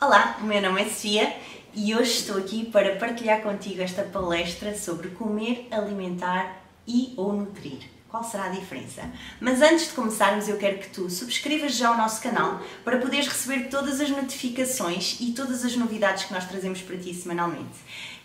Olá, o meu nome é Sofia e hoje estou aqui para partilhar contigo esta palestra sobre comer, alimentar e ou nutrir. Qual será a diferença? Mas antes de começarmos, eu quero que tu subscrevas já o nosso canal para poderes receber todas as notificações e todas as novidades que nós trazemos para ti semanalmente.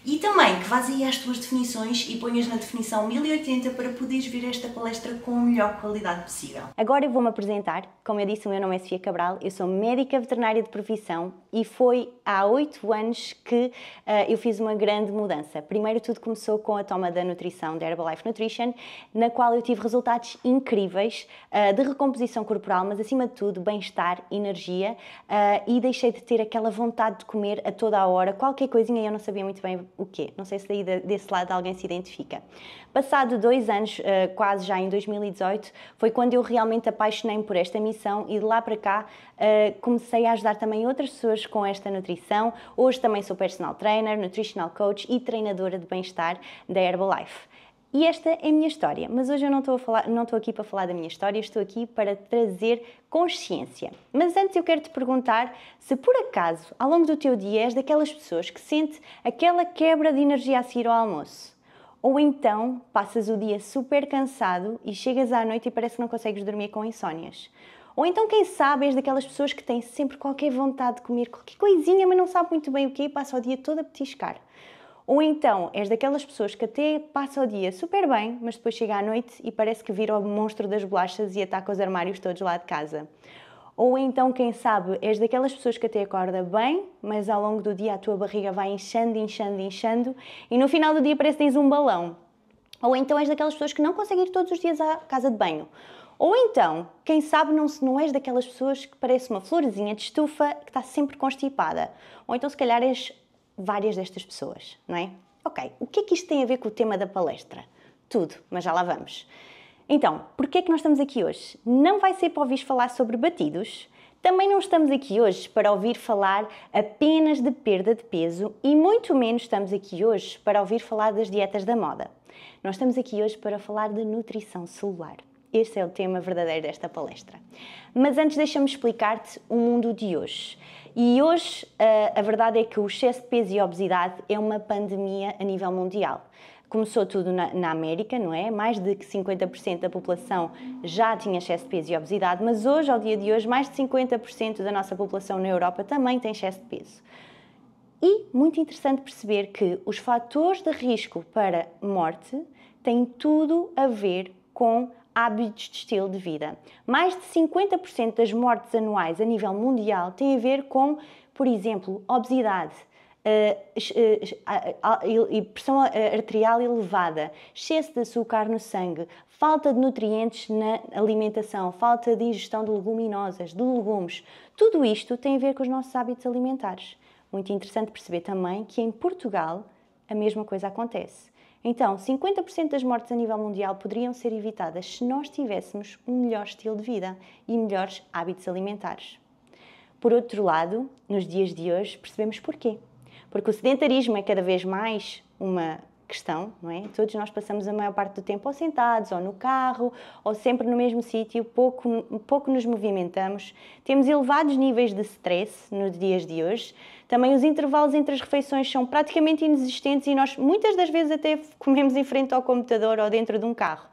E também que vás aí às tuas definições e ponhas na definição 1080 para poderes ver esta palestra com a melhor qualidade possível. Agora eu vou-me apresentar. Como eu disse, o meu nome é Sofia Cabral, eu sou médica veterinária de profissão e foi há oito anos que uh, eu fiz uma grande mudança. Primeiro tudo começou com a toma da nutrição da Herbalife Nutrition, na qual eu tive resultados incríveis uh, de recomposição corporal, mas acima de tudo bem-estar, energia uh, e deixei de ter aquela vontade de comer a toda a hora, qualquer coisinha eu não sabia muito bem o quê? Não sei se daí desse lado alguém se identifica. Passado dois anos, eh, quase já em 2018, foi quando eu realmente apaixonei-me por esta missão e de lá para cá eh, comecei a ajudar também outras pessoas com esta nutrição. Hoje também sou personal trainer, nutritional coach e treinadora de bem-estar da Herbalife. E esta é a minha história, mas hoje eu não estou, a falar, não estou aqui para falar da minha história, estou aqui para trazer consciência. Mas antes eu quero te perguntar se por acaso, ao longo do teu dia, és daquelas pessoas que sente aquela quebra de energia a seguir ao almoço. Ou então passas o dia super cansado e chegas à noite e parece que não consegues dormir com insónias. Ou então, quem sabe, és daquelas pessoas que têm sempre qualquer vontade de comer qualquer coisinha, mas não sabe muito bem o que e passa o dia todo a petiscar. Ou então és daquelas pessoas que até passa o dia super bem, mas depois chega à noite e parece que vira o monstro das bolachas e ataca os armários todos lá de casa. Ou então, quem sabe, és daquelas pessoas que até acorda bem, mas ao longo do dia a tua barriga vai inchando, inchando, inchando e no final do dia parece que tens um balão. Ou então és daquelas pessoas que não conseguem ir todos os dias à casa de banho. Ou então, quem sabe, não, não és daquelas pessoas que parece uma florzinha de estufa que está sempre constipada. Ou então, se calhar, és várias destas pessoas, não é? Ok, o que é que isto tem a ver com o tema da palestra? Tudo, mas já lá vamos. Então, por que é que nós estamos aqui hoje? Não vai ser para ouvir falar sobre batidos, também não estamos aqui hoje para ouvir falar apenas de perda de peso e muito menos estamos aqui hoje para ouvir falar das dietas da moda. Nós estamos aqui hoje para falar de nutrição celular. Este é o tema verdadeiro desta palestra. Mas antes deixa-me explicar-te o mundo de hoje. E hoje eh, a verdade é que o excesso de peso e obesidade é uma pandemia a nível mundial. Começou tudo na, na, América, não é? Mais de 50% da população já tinha excesso de peso e obesidade, mas hoje, ao dia de hoje, mais de 50% da nossa população na Europa também tem excesso de peso. E muito interessante perceber que os fatores de risco para morte têm tudo a ver com hábitos de estilo de vida. Mais de 50% das mortes anuais a nível mundial têm a ver com, por exemplo, obesidade, eh, eh, e pressão eh, arterial elevada, excesso de açúcar no sangue, falta de nutrientes na alimentação, falta de ingestão de leguminosas, de legumes. Tudo isto tem a ver com os nossos hábitos alimentares. Muito interessante perceber também que em Portugal a mesma coisa acontece. Então, 50% das mortes a nível mundial poderiam ser evitadas se nós tivéssemos um melhor estilo de vida e melhores hábitos alimentares. Por outro lado, nos dias de hoje, percebemos porquê. Porque o sedentarismo é cada vez mais uma questão, não é? Todos nós passamos a maior parte do tempo ou sentados, ou no carro, ou sempre no mesmo sítio, pouco, pouco nos movimentamos. Temos elevados níveis de stress nos dias de hoje. Também os intervalos entre as refeições são praticamente inexistentes e nós muitas das vezes até comemos em frente ao computador ou dentro de um carro.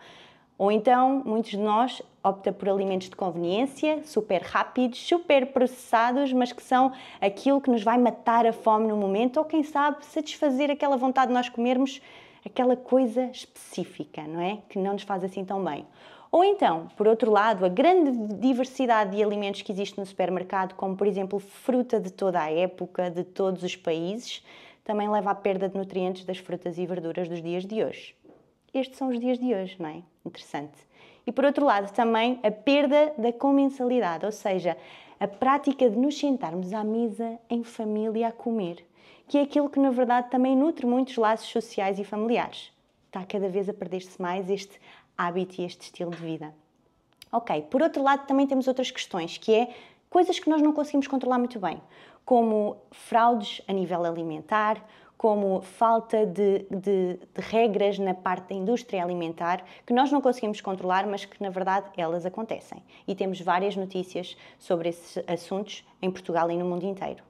Ou então, muitos de nós opta por alimentos de conveniência, super rápidos, super processados, mas que são aquilo que nos vai matar a fome no momento ou, quem sabe, satisfazer aquela vontade de nós comermos aquela coisa específica, não é? Que não nos faz assim tão bem. Ou então, por outro lado, a grande diversidade de alimentos que existe no supermercado, como por exemplo fruta de toda a época, de todos os países, também leva à perda de nutrientes das frutas e verduras dos dias de hoje. Estes são os dias de hoje, não é? Interessante e, por outro lado, também a perda da comensalidade, ou seja, a prática de nos sentarmos à mesa em família a comer, que é aquilo que, na verdade, também nutre muitos laços sociais e familiares. Está cada vez a perder-se mais este hábito e este estilo de vida. Ok, por outro lado, também temos outras questões, que é coisas que nós não conseguimos controlar muito bem, como fraudes a nível alimentar, como falta de, de, de, regras na parte da indústria alimentar que nós não conseguimos controlar, mas que na verdade elas acontecem. E temos várias notícias sobre esses assuntos em Portugal e no mundo inteiro.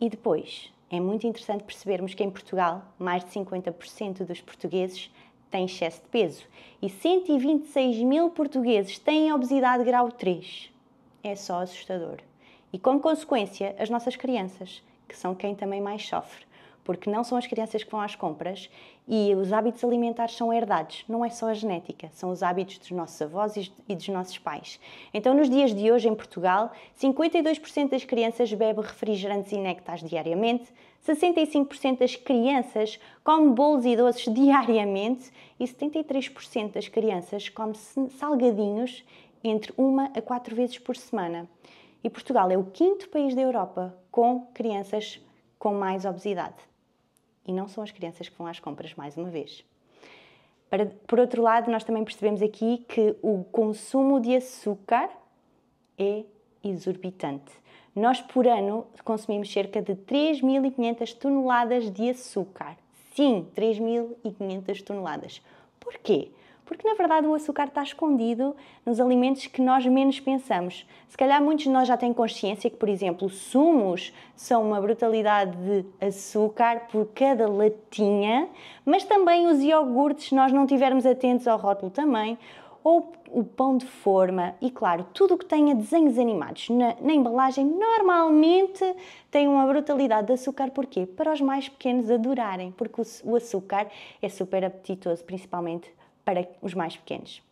E depois, é muito interessante percebermos que em Portugal mais de 50% dos portugueses têm excesso de peso e 126 mil portugueses têm obesidade grau 3. É só assustador. E como consequência, as nossas crianças, que são quem também mais sofre porque não são as crianças que vão às compras e os hábitos alimentares são herdados, não é só a genética, são os hábitos dos nossos avós e dos nossos pais. Então, nos dias de hoje, em Portugal, 52% das crianças bebe refrigerantes e néctares diariamente, 65% das crianças come bolos e doces diariamente e 73% das crianças come salgadinhos entre uma a quatro vezes por semana. E Portugal é o quinto país da Europa com crianças com mais obesidade e não são as crianças que vão às compras mais uma vez. Para, por outro lado, nós também percebemos aqui que o consumo de açúcar é exorbitante. Nós por ano consumimos cerca de 3.500 toneladas de açúcar. Sim, 3.500 toneladas. Porquê? Porque na verdade o açúcar está escondido nos alimentos que nós menos pensamos. Se calhar muitos de nós já têm consciência que, por exemplo, sumos são uma brutalidade de açúcar por cada latinha, mas também os iogurtes, se nós não estivermos atentos ao rótulo também, ou o pão de forma e, claro, tudo o que tenha desenhos animados na, na, embalagem normalmente tem uma brutalidade de açúcar. Porquê? Para os mais pequenos adorarem, porque o, o açúcar é super apetitoso, principalmente para os mais pequenos.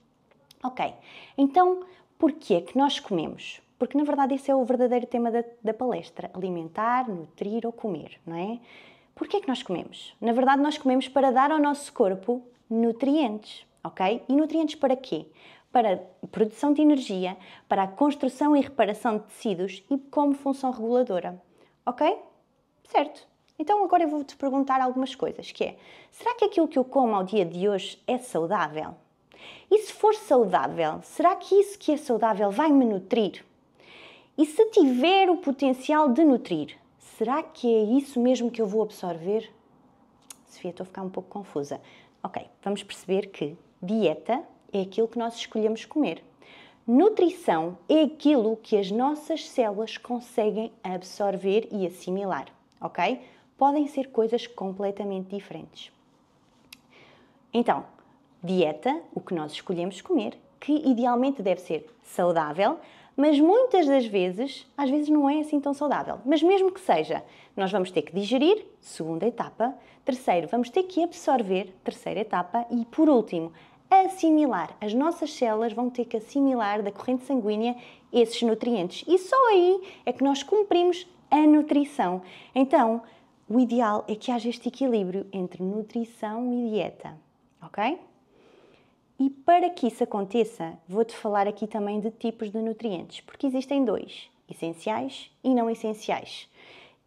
Ok, então porquê que nós comemos? Porque na verdade esse é o verdadeiro tema da, da palestra: alimentar, nutrir ou comer, não é? Porquê é que nós comemos? Na verdade, nós comemos para dar ao nosso corpo nutrientes, ok? E nutrientes para quê? Para produção de energia, para a construção e reparação de tecidos e como função reguladora, ok? Certo? Então agora eu vou-te perguntar algumas coisas, que é, será que aquilo que eu como ao dia de hoje é saudável? E se for saudável, será que isso que é saudável vai me nutrir? E se tiver o potencial de nutrir, será que é isso mesmo que eu vou absorver? Sofia, estou a ficar um pouco confusa. Ok, vamos perceber que dieta é aquilo que nós escolhemos comer. Nutrição é aquilo que as nossas células conseguem absorver e assimilar, ok? podem ser coisas completamente diferentes. Então, dieta, o que nós escolhemos comer, que idealmente deve ser saudável, mas muitas das vezes, às vezes não é assim tão saudável. Mas mesmo que seja, nós vamos ter que digerir, segunda etapa, terceiro, vamos ter que absorver, terceira etapa, e por último, assimilar. As nossas células vão ter que assimilar da corrente sanguínea esses nutrientes. E só aí é que nós cumprimos a nutrição. Então, o ideal é que haja este equilíbrio entre nutrição e dieta, ok? E para que isso aconteça, vou-te falar aqui também de tipos de nutrientes, porque existem dois: essenciais e não essenciais.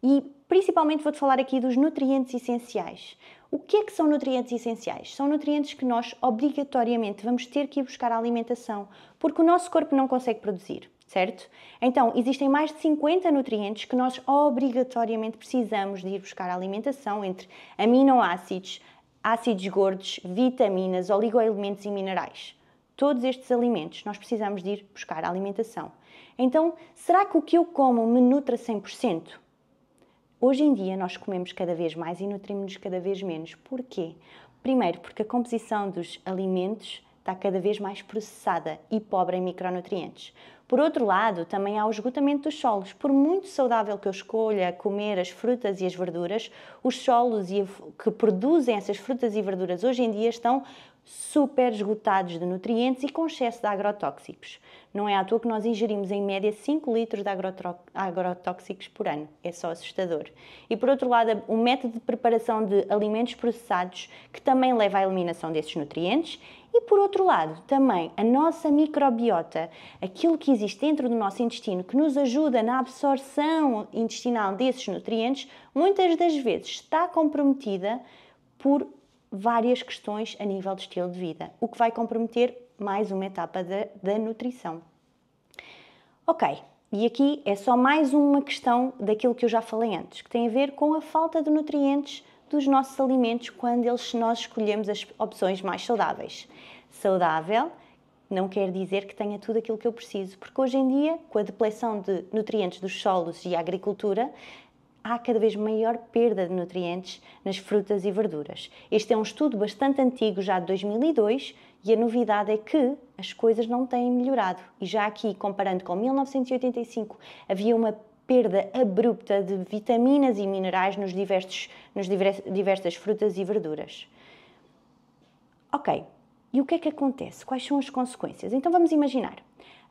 E principalmente vou-te falar aqui dos nutrientes essenciais. O que é que são nutrientes essenciais? São nutrientes que nós obrigatoriamente vamos ter que ir buscar à alimentação, porque o nosso corpo não consegue produzir certo? Então, existem mais de 50 nutrientes que nós obrigatoriamente precisamos de ir buscar à alimentação, entre aminoácidos, ácidos gordos, vitaminas, oligoelementos e minerais. Todos estes alimentos nós precisamos de ir buscar à alimentação. Então, será que o que eu como me nutra 100%? Hoje em dia nós comemos cada vez mais e nutrimos-nos cada vez menos. Porquê? Primeiro, porque a composição dos alimentos está cada vez mais processada e pobre em micronutrientes. Por outro lado, também há o esgotamento dos solos. Por muito saudável que eu escolha comer as frutas e as verduras, os solos que produzem essas frutas e verduras hoje em dia estão super esgotados de nutrientes e com excesso de agrotóxicos. Não é à toa que nós ingerimos em média 5 litros de agrotóxicos por ano. É só assustador. E por outro lado, o método de preparação de alimentos processados que também leva à eliminação desses nutrientes e por outro lado, também a nossa microbiota, aquilo que existe dentro do nosso intestino que nos ajuda na absorção intestinal desses nutrientes, muitas das vezes está comprometida por várias questões a nível de estilo de vida, o que vai comprometer mais uma etapa da, da nutrição. Ok, e aqui é só mais uma questão daquilo que eu já falei antes, que tem a ver com a falta de nutrientes dos nossos alimentos quando eles, nós escolhemos as opções mais saudáveis. Saudável não quer dizer que tenha tudo aquilo que eu preciso, porque hoje em dia, com a depleção de nutrientes dos solos e a agricultura, há cada vez maior perda de nutrientes nas frutas e verduras. Este é um estudo bastante antigo, já de 2002, e a novidade é que as coisas não têm melhorado. E já aqui, comparando com 1985, havia uma perda abrupta de vitaminas e minerais nos diversos, nos diversas frutas e verduras. Ok, e o que é que acontece? Quais são as consequências? Então vamos imaginar.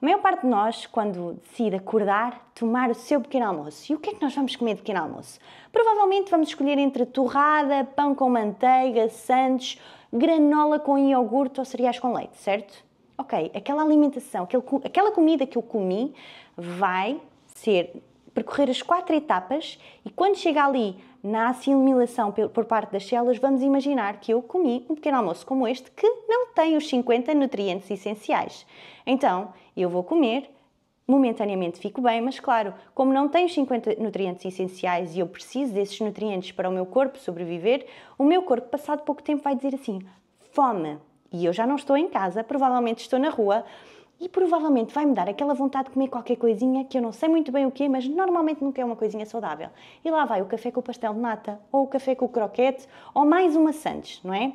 A maior parte de nós, quando decide acordar, tomar o seu pequeno almoço. E o que é que nós vamos comer de pequeno almoço? Provavelmente vamos escolher entre torrada, pão com manteiga, sandes, granola com iogurte ou cereais com leite, certo? Ok, aquela alimentação, aquele, aquela comida que eu comi vai ser percorrer as quatro etapas e quando chega ali na assimilação por parte das células, vamos imaginar que eu comi um pequeno almoço como este que não tem os 50 nutrientes essenciais. Então, eu vou comer, momentaneamente fico bem, mas claro, como não tenho 50 nutrientes essenciais e eu preciso desses nutrientes para o meu corpo sobreviver, o meu corpo, passado pouco tempo, vai dizer assim: fome. E eu já não estou em casa, provavelmente estou na rua e provavelmente vai-me dar aquela vontade de comer qualquer coisinha que eu não sei muito bem o que mas normalmente nunca é uma coisinha saudável. E lá vai o café com o pastel de nata, ou o café com o croquete, ou mais uma sandes, não é?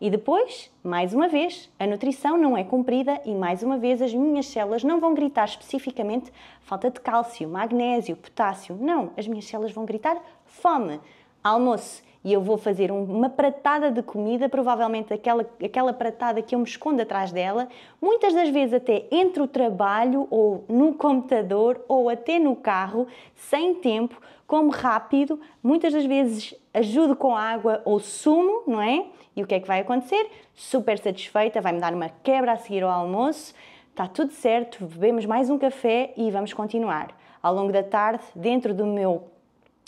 E depois, mais uma vez, a nutrição não é cumprida e mais uma vez as minhas células não vão gritar especificamente falta de cálcio, magnésio, potássio. Não, as minhas células vão gritar fome, almoço e eu vou fazer uma pratada de comida, provavelmente aquela, aquela pratada que eu me escondo atrás dela, muitas das vezes até entre o trabalho ou no computador ou até no carro, sem tempo, como rápido, muitas das vezes ajudo com água ou sumo, não é? E o que é que vai acontecer? Super satisfeita, vai-me dar uma quebra a seguir ao almoço, está tudo certo, bebemos mais um café e vamos continuar. Ao longo da tarde, dentro do meu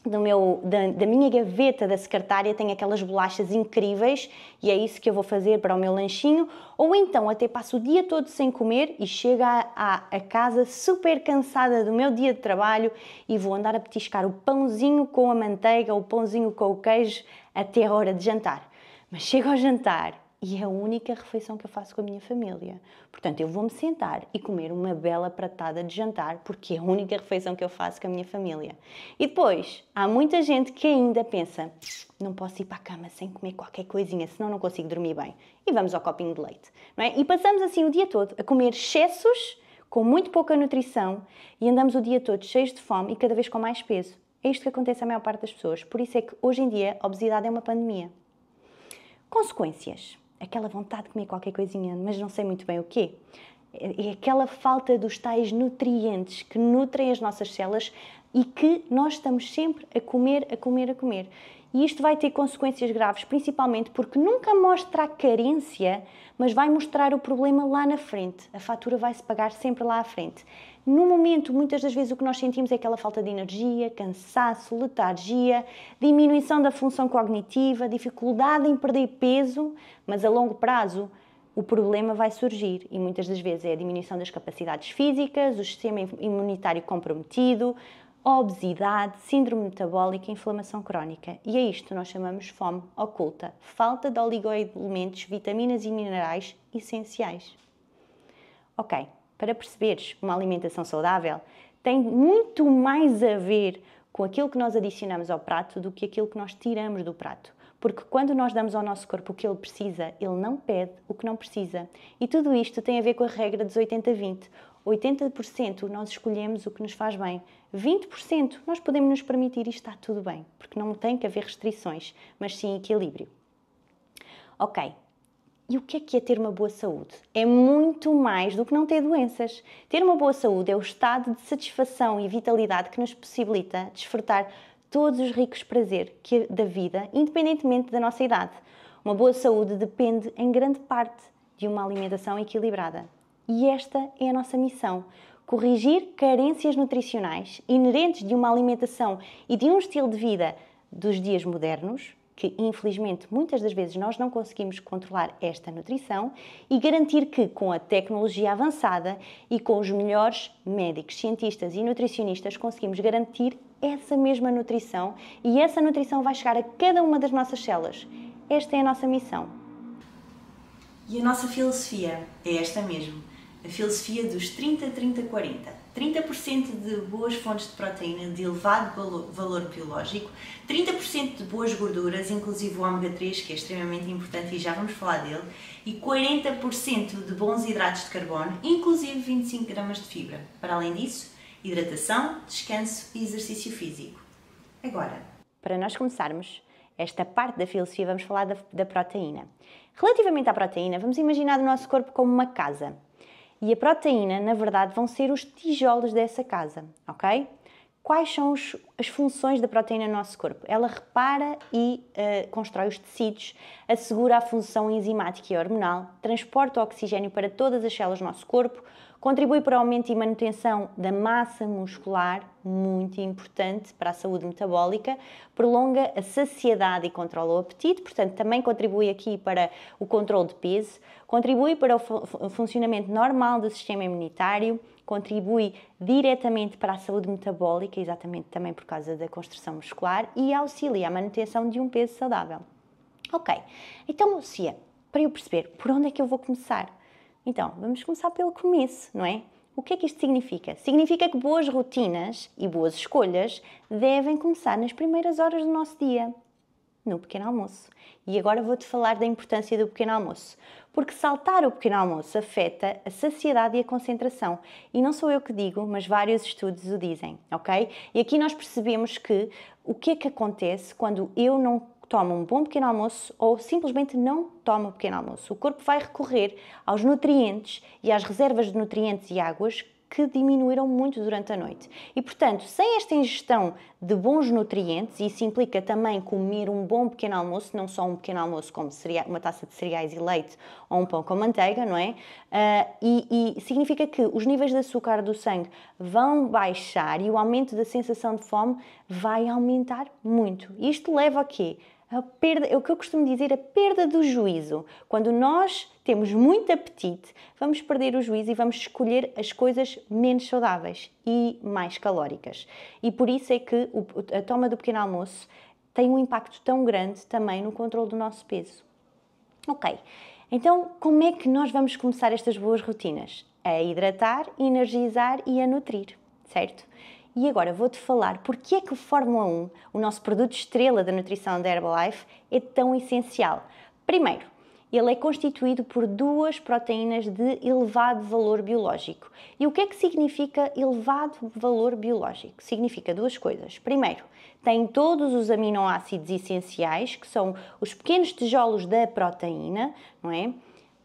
do meu, da, da, minha gaveta da secretária tem aquelas bolachas incríveis e é isso que eu vou fazer para o meu lanchinho, ou então até passo o dia todo sem comer e chego a, a, casa super cansada do meu dia de trabalho e vou andar a petiscar o pãozinho com a manteiga, o pãozinho com o queijo até a hora de jantar. Mas chego ao jantar e é a única refeição que eu faço com a minha família. Portanto, eu vou-me sentar e comer uma bela pratada de jantar, porque é a única refeição que eu faço com a minha família. E depois, há muita gente que ainda pensa: não posso ir para a cama sem comer qualquer coisinha, senão não consigo dormir bem. E vamos ao copinho de leite. É? E passamos assim o dia todo a comer excessos, com muito pouca nutrição, e andamos o dia todo cheios de fome e cada vez com mais peso. É isto que acontece à maior parte das pessoas. Por isso é que hoje em dia a obesidade é uma pandemia. Consequências aquela vontade de comer qualquer coisinha, mas não sei muito bem o quê. É aquela falta dos tais nutrientes que nutrem as nossas células e que nós estamos sempre a comer, a comer, a comer. E isto vai ter consequências graves, principalmente porque nunca mostra a carência, mas vai mostrar o problema lá na frente. A fatura vai se pagar sempre lá à frente. No momento, muitas das vezes o que nós sentimos é aquela falta de energia, cansaço, letargia, diminuição da função cognitiva, dificuldade em perder peso, mas a longo prazo o problema vai surgir e muitas das vezes é a diminuição das capacidades físicas, o sistema imunitário comprometido, obesidade, síndrome metabólica e inflamação crónica. E a é isto nós chamamos fome oculta, falta de oligoelementos, vitaminas e minerais essenciais. Ok, para perceberes uma alimentação saudável tem muito mais a ver com aquilo que nós adicionamos ao prato do que aquilo que nós tiramos do prato. Porque quando nós damos ao nosso corpo o que ele precisa, ele não pede o que não precisa. E tudo isto tem a ver com a regra dos 80-20. 80% nós escolhemos o que nos faz bem, 20% nós podemos nos permitir e está tudo bem, porque não tem que haver restrições, mas sim equilíbrio. Ok, e o que é que é ter uma boa saúde? É muito mais do que não ter doenças. Ter uma boa saúde é o estado de satisfação e vitalidade que nos possibilita desfrutar todos os ricos prazeres da vida, independentemente da nossa idade. Uma boa saúde depende, em grande parte, de uma alimentação equilibrada. E esta é a nossa missão: corrigir carências nutricionais inerentes de uma alimentação e de um estilo de vida dos dias modernos que infelizmente muitas das vezes nós não conseguimos controlar esta nutrição e garantir que com a tecnologia avançada e com os melhores médicos, cientistas e nutricionistas conseguimos garantir essa mesma nutrição e essa nutrição vai chegar a cada uma das nossas células. Esta é a nossa missão. E a nossa filosofia é esta mesmo, a filosofia dos 30-30-40 30% de boas fontes de proteína de elevado valor biológico, 30% de boas gorduras, inclusive o ômega 3, que é extremamente importante e já vamos falar dele, e 40% de bons hidratos de carbono, inclusive 25 gramas de fibra. Para além disso, hidratação, descanso e exercício físico. Agora, para nós começarmos esta parte da filosofia, vamos falar da, da proteína. Relativamente à proteína, vamos imaginar o nosso corpo como uma casa e a proteína, na verdade, vão ser os tijolos dessa casa, ok? Quais são os, as funções da proteína no nosso corpo? Ela repara e uh, constrói os tecidos, assegura a função enzimática e hormonal, transporta o oxigênio para todas as células do nosso corpo, Contribui para o aumento e manutenção da massa muscular, muito importante para a saúde metabólica, prolonga a saciedade e controla o apetite, portanto, também contribui aqui para o controle de peso, contribui para o funcionamento normal do sistema imunitário, contribui diretamente para a saúde metabólica, exatamente também por causa da construção muscular, e auxilia a manutenção de um peso saudável. Ok, então, Lucia, para eu perceber por onde é que eu vou começar? Então, vamos começar pelo começo, não é? O que é que isto significa? Significa que boas rotinas e boas escolhas devem começar nas primeiras horas do nosso dia, no pequeno almoço. E agora vou-te falar da importância do pequeno almoço, porque saltar o pequeno almoço afeta a saciedade e a concentração. E não sou eu que digo, mas vários estudos o dizem, ok? E aqui nós percebemos que o que é que acontece quando eu não toma um bom pequeno almoço ou simplesmente não toma um pequeno almoço. O corpo vai recorrer aos nutrientes e às reservas de nutrientes e águas que diminuíram muito durante a noite. E, portanto, sem esta ingestão de bons nutrientes, e isso implica também comer um bom pequeno almoço, não só um pequeno almoço como uma taça de cereais e leite ou um pão com manteiga, não é? Uh, e, e significa que os níveis de açúcar do sangue vão baixar e o aumento da sensação de fome vai aumentar muito. Isto leva a quê? a perda, é o que eu costumo dizer, a perda do juízo. Quando nós temos muito apetite, vamos perder o juízo e vamos escolher as coisas menos saudáveis e mais calóricas. E por isso é que a toma do pequeno almoço tem um impacto tão grande também no controle do nosso peso. Ok, então como é que nós vamos começar estas boas rotinas? A hidratar, energizar e a nutrir, certo? e agora vou-te falar porque é que o Fórmula 1, o nosso produto estrela da nutrição da Herbalife, é tão essencial. Primeiro, ele é constituído por duas proteínas de elevado valor biológico. E o que é que significa elevado valor biológico? Significa duas coisas. Primeiro, tem todos os aminoácidos essenciais, que são os pequenos tijolos da proteína, não é?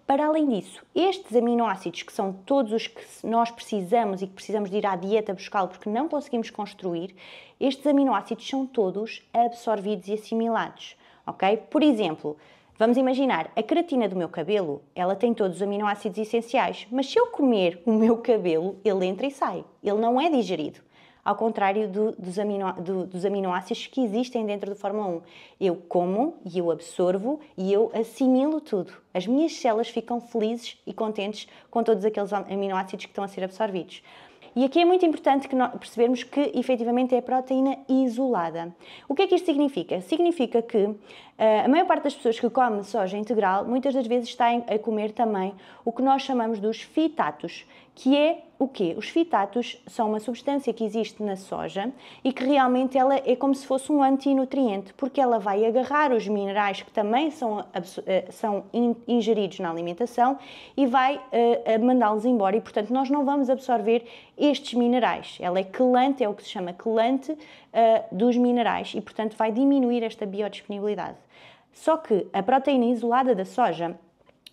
Para além disso, estes aminoácidos, que são todos os que nós precisamos e que precisamos de ir à dieta buscá-lo porque não conseguimos construir, estes aminoácidos são todos absorvidos e assimilados, ok? Por exemplo, vamos imaginar, a queratina do meu cabelo, ela tem todos os aminoácidos essenciais, mas se eu comer o meu cabelo, ele entra e sai, ele não é digerido ao contrário do, dos, amino, do, dos aminoácidos que existem dentro do Fórmula 1. Eu como e eu absorvo e eu assimilo tudo. As minhas células ficam felizes e contentes com todos aqueles aminoácidos que estão a ser absorvidos. E aqui é muito importante que percebermos que efetivamente é a proteína isolada. O que é que isto significa? Significa que eh, a maior parte das pessoas que come soja integral muitas das vezes está a comer também o que nós chamamos dos fitatos, que é o quê? Os fitatos são uma substância que existe na soja e que realmente ela é como se fosse um antinutriente, porque ela vai agarrar os minerais que também são, eh, são ingeridos na alimentação e vai uh, mandá-los embora e, portanto, nós não vamos absorver estes minerais. Ela é quelante, é o que se chama quelante uh, dos minerais e, portanto, vai diminuir esta biodisponibilidade. Só que a proteína isolada da soja,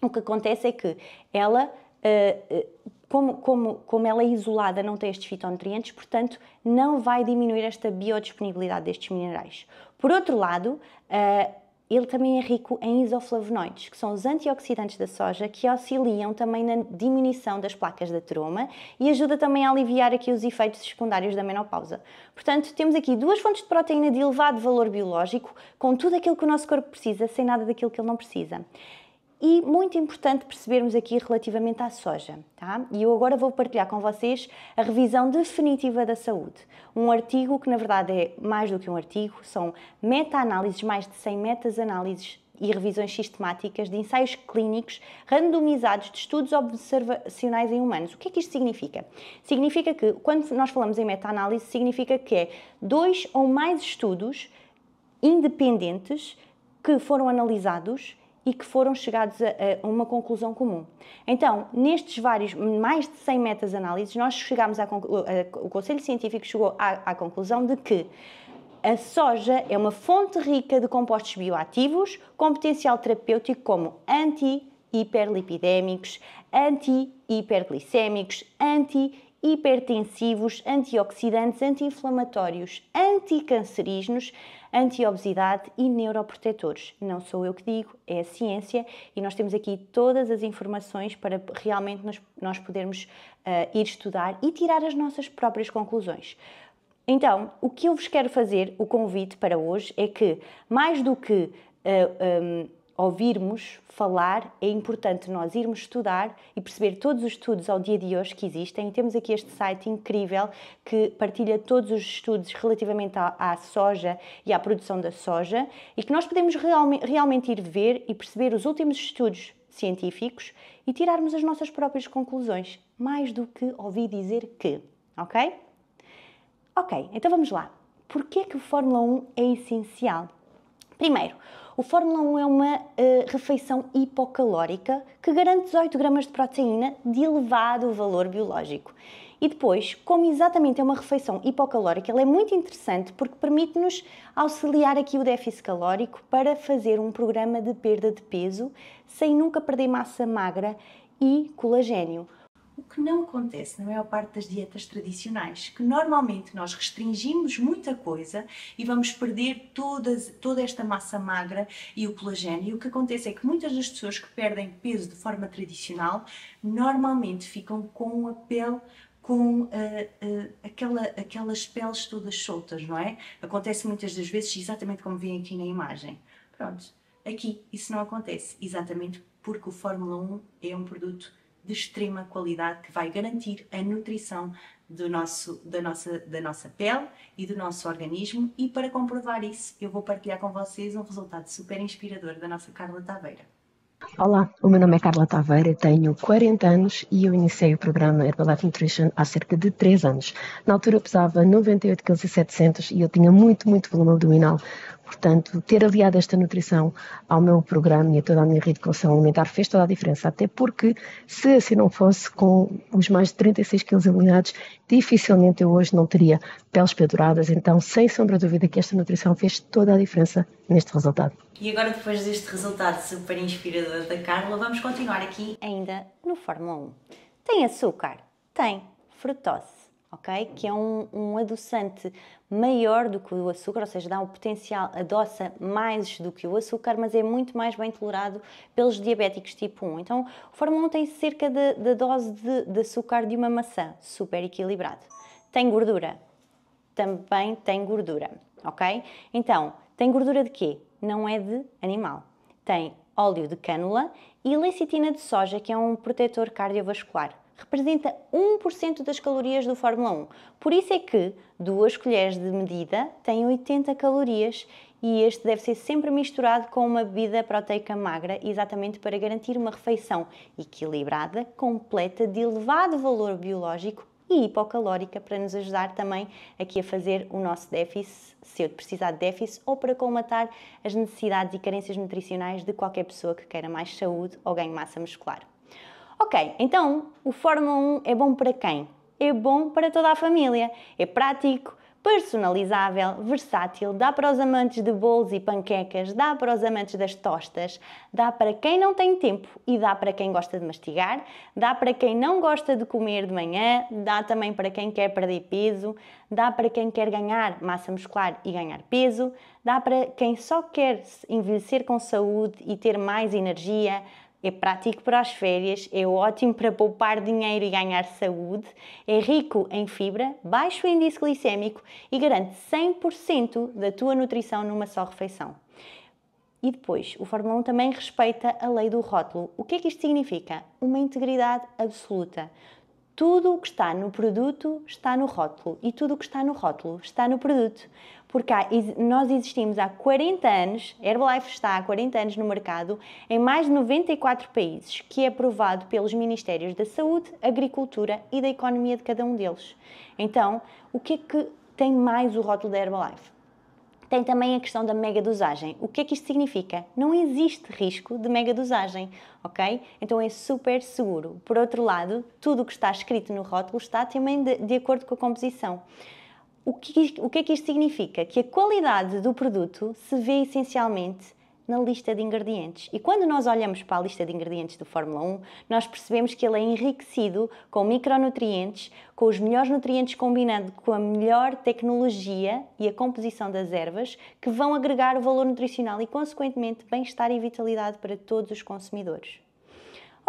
o que acontece é que ela, eh, eh, como, como, como ela é isolada, não tem estes fitonutrientes, portanto, não vai diminuir esta biodisponibilidade destes minerais. Por outro lado, eh, ele também é rico em isoflavonoides, que são os antioxidantes da soja que auxiliam também na diminuição das placas da troma e ajuda também a aliviar aqui os efeitos secundários da menopausa. Portanto, temos aqui duas fontes de proteína de elevado valor biológico, com tudo aquilo que o nosso corpo precisa, sem nada daquilo que ele não precisa e muito importante percebermos aqui relativamente à soja. Tá? E eu agora vou partilhar com vocês a revisão definitiva da saúde. Um artigo que, na verdade, é mais do que um artigo, são meta-análises, mais de 100 metas-análises e revisões sistemáticas de ensaios clínicos randomizados de estudos observacionais em humanos. O que é que isto significa? Significa que, quando nós falamos em meta-análise, significa que é dois ou mais estudos independentes que foram analisados e que foram chegados a, a, uma conclusão comum. Então, nestes vários, mais de 100 metas análises, nós chegamos à, o Conselho Científico chegou à, à conclusão de que a soja é uma fonte rica de compostos bioativos com potencial terapêutico como anti-hiperlipidémicos, anti-hiperglicémicos, anti hipertensivos, antioxidantes, anti-inflamatórios, anticancerígenos, antiobesidade e neuroprotetores. Não sou eu que digo, é a ciência e nós temos aqui todas as informações para realmente nós, nós podermos uh, ir estudar e tirar as nossas próprias conclusões. Então, o que eu vos quero fazer, o convite para hoje, é que mais do que uh, eh, um, ehm, ouvirmos falar, é importante nós irmos estudar e perceber todos os estudos ao dia de hoje que existem. E temos aqui este site incrível que partilha todos os estudos relativamente à, à soja e à produção da soja e que nós podemos realme, realmente ir ver e perceber os últimos estudos científicos e tirarmos as nossas próprias conclusões, mais do que ouvir dizer que, ok? Ok, então vamos lá. Porquê que o Fórmula 1 é essencial? Primeiro, o Fórmula 1 é uma uh, refeição hipocalórica que garante 18 gramas de proteína de elevado valor biológico. E depois, como exatamente é uma refeição hipocalórica, ela é muito interessante porque permite-nos auxiliar aqui o déficit calórico para fazer um programa de perda de peso sem nunca perder massa magra e colagênio. O que não acontece na maior parte das dietas tradicionais, que normalmente nós restringimos muita coisa e vamos perder todas, toda esta massa magra e o colagênio. E o que acontece é que muitas das pessoas que perdem peso de forma tradicional normalmente ficam com a pele com uh, uh, aquela, aquelas peles todas soltas, não é? Acontece muitas das vezes exatamente como vêem aqui na imagem. Pronto, aqui isso não acontece, exatamente porque o Fórmula 1 é um produto de extrema qualidade que vai garantir a nutrição do nosso, da, nossa, da nossa pele e do nosso organismo. E para comprovar isso, eu vou partilhar com vocês um resultado super inspirador da nossa Carla Taveira. Olá, o meu nome é Carla Taveira, tenho 40 anos e eu iniciei o programa Herbalife Nutrition há cerca de 3 anos. Na altura eu pesava 98,7 kg e eu tinha muito, muito volume abdominal, Portanto, ter aliado esta nutrição ao meu programa e a toda a minha reeducação alimentar fez toda a diferença, até porque se assim não fosse, com os mais de 36 quilos eliminados, dificilmente eu hoje não teria peles penduradas. Então, sem sombra de dúvida que esta nutrição fez toda a diferença neste resultado. E agora, depois deste resultado super inspirador da Carla, vamos continuar aqui ainda no Fórmula 1. Tem açúcar? Tem. Frutose ok? Que é um, um adoçante maior do que o açúcar, ou seja, dá um potencial, adoça mais do que o açúcar, mas é muito mais bem tolerado pelos diabéticos tipo 1. Então, o Fórmula 1 tem cerca da dose de, de açúcar de uma maçã, super equilibrado. Tem gordura? Também tem gordura, ok? Então, tem gordura de quê? Não é de animal. Tem óleo de cânula e lecitina de soja, que é um protetor cardiovascular representa 1% das calorias do Fórmula 1. Por isso é que duas colheres de medida têm 80 calorias e este deve ser sempre misturado com uma bebida proteica magra, exatamente para garantir uma refeição equilibrada, completa, de elevado valor biológico e hipocalórica para nos ajudar também aqui a fazer o nosso déficit, se eu precisar de déficit, ou para colmatar as necessidades e carências nutricionais de qualquer pessoa que queira mais saúde ou ganho massa muscular. Ok, então o Fórmula 1 é bom para quem? É bom para toda a família. É prático, personalizável, versátil, dá para os amantes de bolos e panquecas, dá para os amantes das tostas, dá para quem não tem tempo e dá para quem gosta de mastigar, dá para quem não gosta de comer de manhã, dá também para quem quer perder peso, dá para quem quer ganhar massa muscular e ganhar peso, dá para quem só quer envelhecer com saúde e ter mais energia, é prático para as férias, é ótimo para poupar dinheiro e ganhar saúde, é rico em fibra, baixo índice glicêmico e garante 100% da tua nutrição numa só refeição. E depois, o Fórmula 1 também respeita a lei do rótulo. O que é que isto significa? Uma integridade absoluta. Tudo o que está no produto está no rótulo e tudo o que está no rótulo está no produto porque há, nós existimos há 40 anos, Herbalife está há 40 anos no mercado, em mais de 94 países, que é aprovado pelos Ministérios da Saúde, Agricultura e da Economia de cada um deles. Então, o que é que tem mais o rótulo da Herbalife? Tem também a questão da mega dosagem. O que é que isto significa? Não existe risco de mega dosagem, ok? Então é super seguro. Por outro lado, tudo o que está escrito no rótulo está também de, de acordo com a composição o que, o que é que isto significa? Que a qualidade do produto se vê essencialmente na lista de ingredientes. E quando nós olhamos para a lista de ingredientes do Fórmula 1, nós percebemos que ele é enriquecido com micronutrientes, com os melhores nutrientes combinado com a melhor tecnologia e a composição das ervas, que vão agregar o valor nutricional e, consequentemente, bem-estar e vitalidade para todos os consumidores.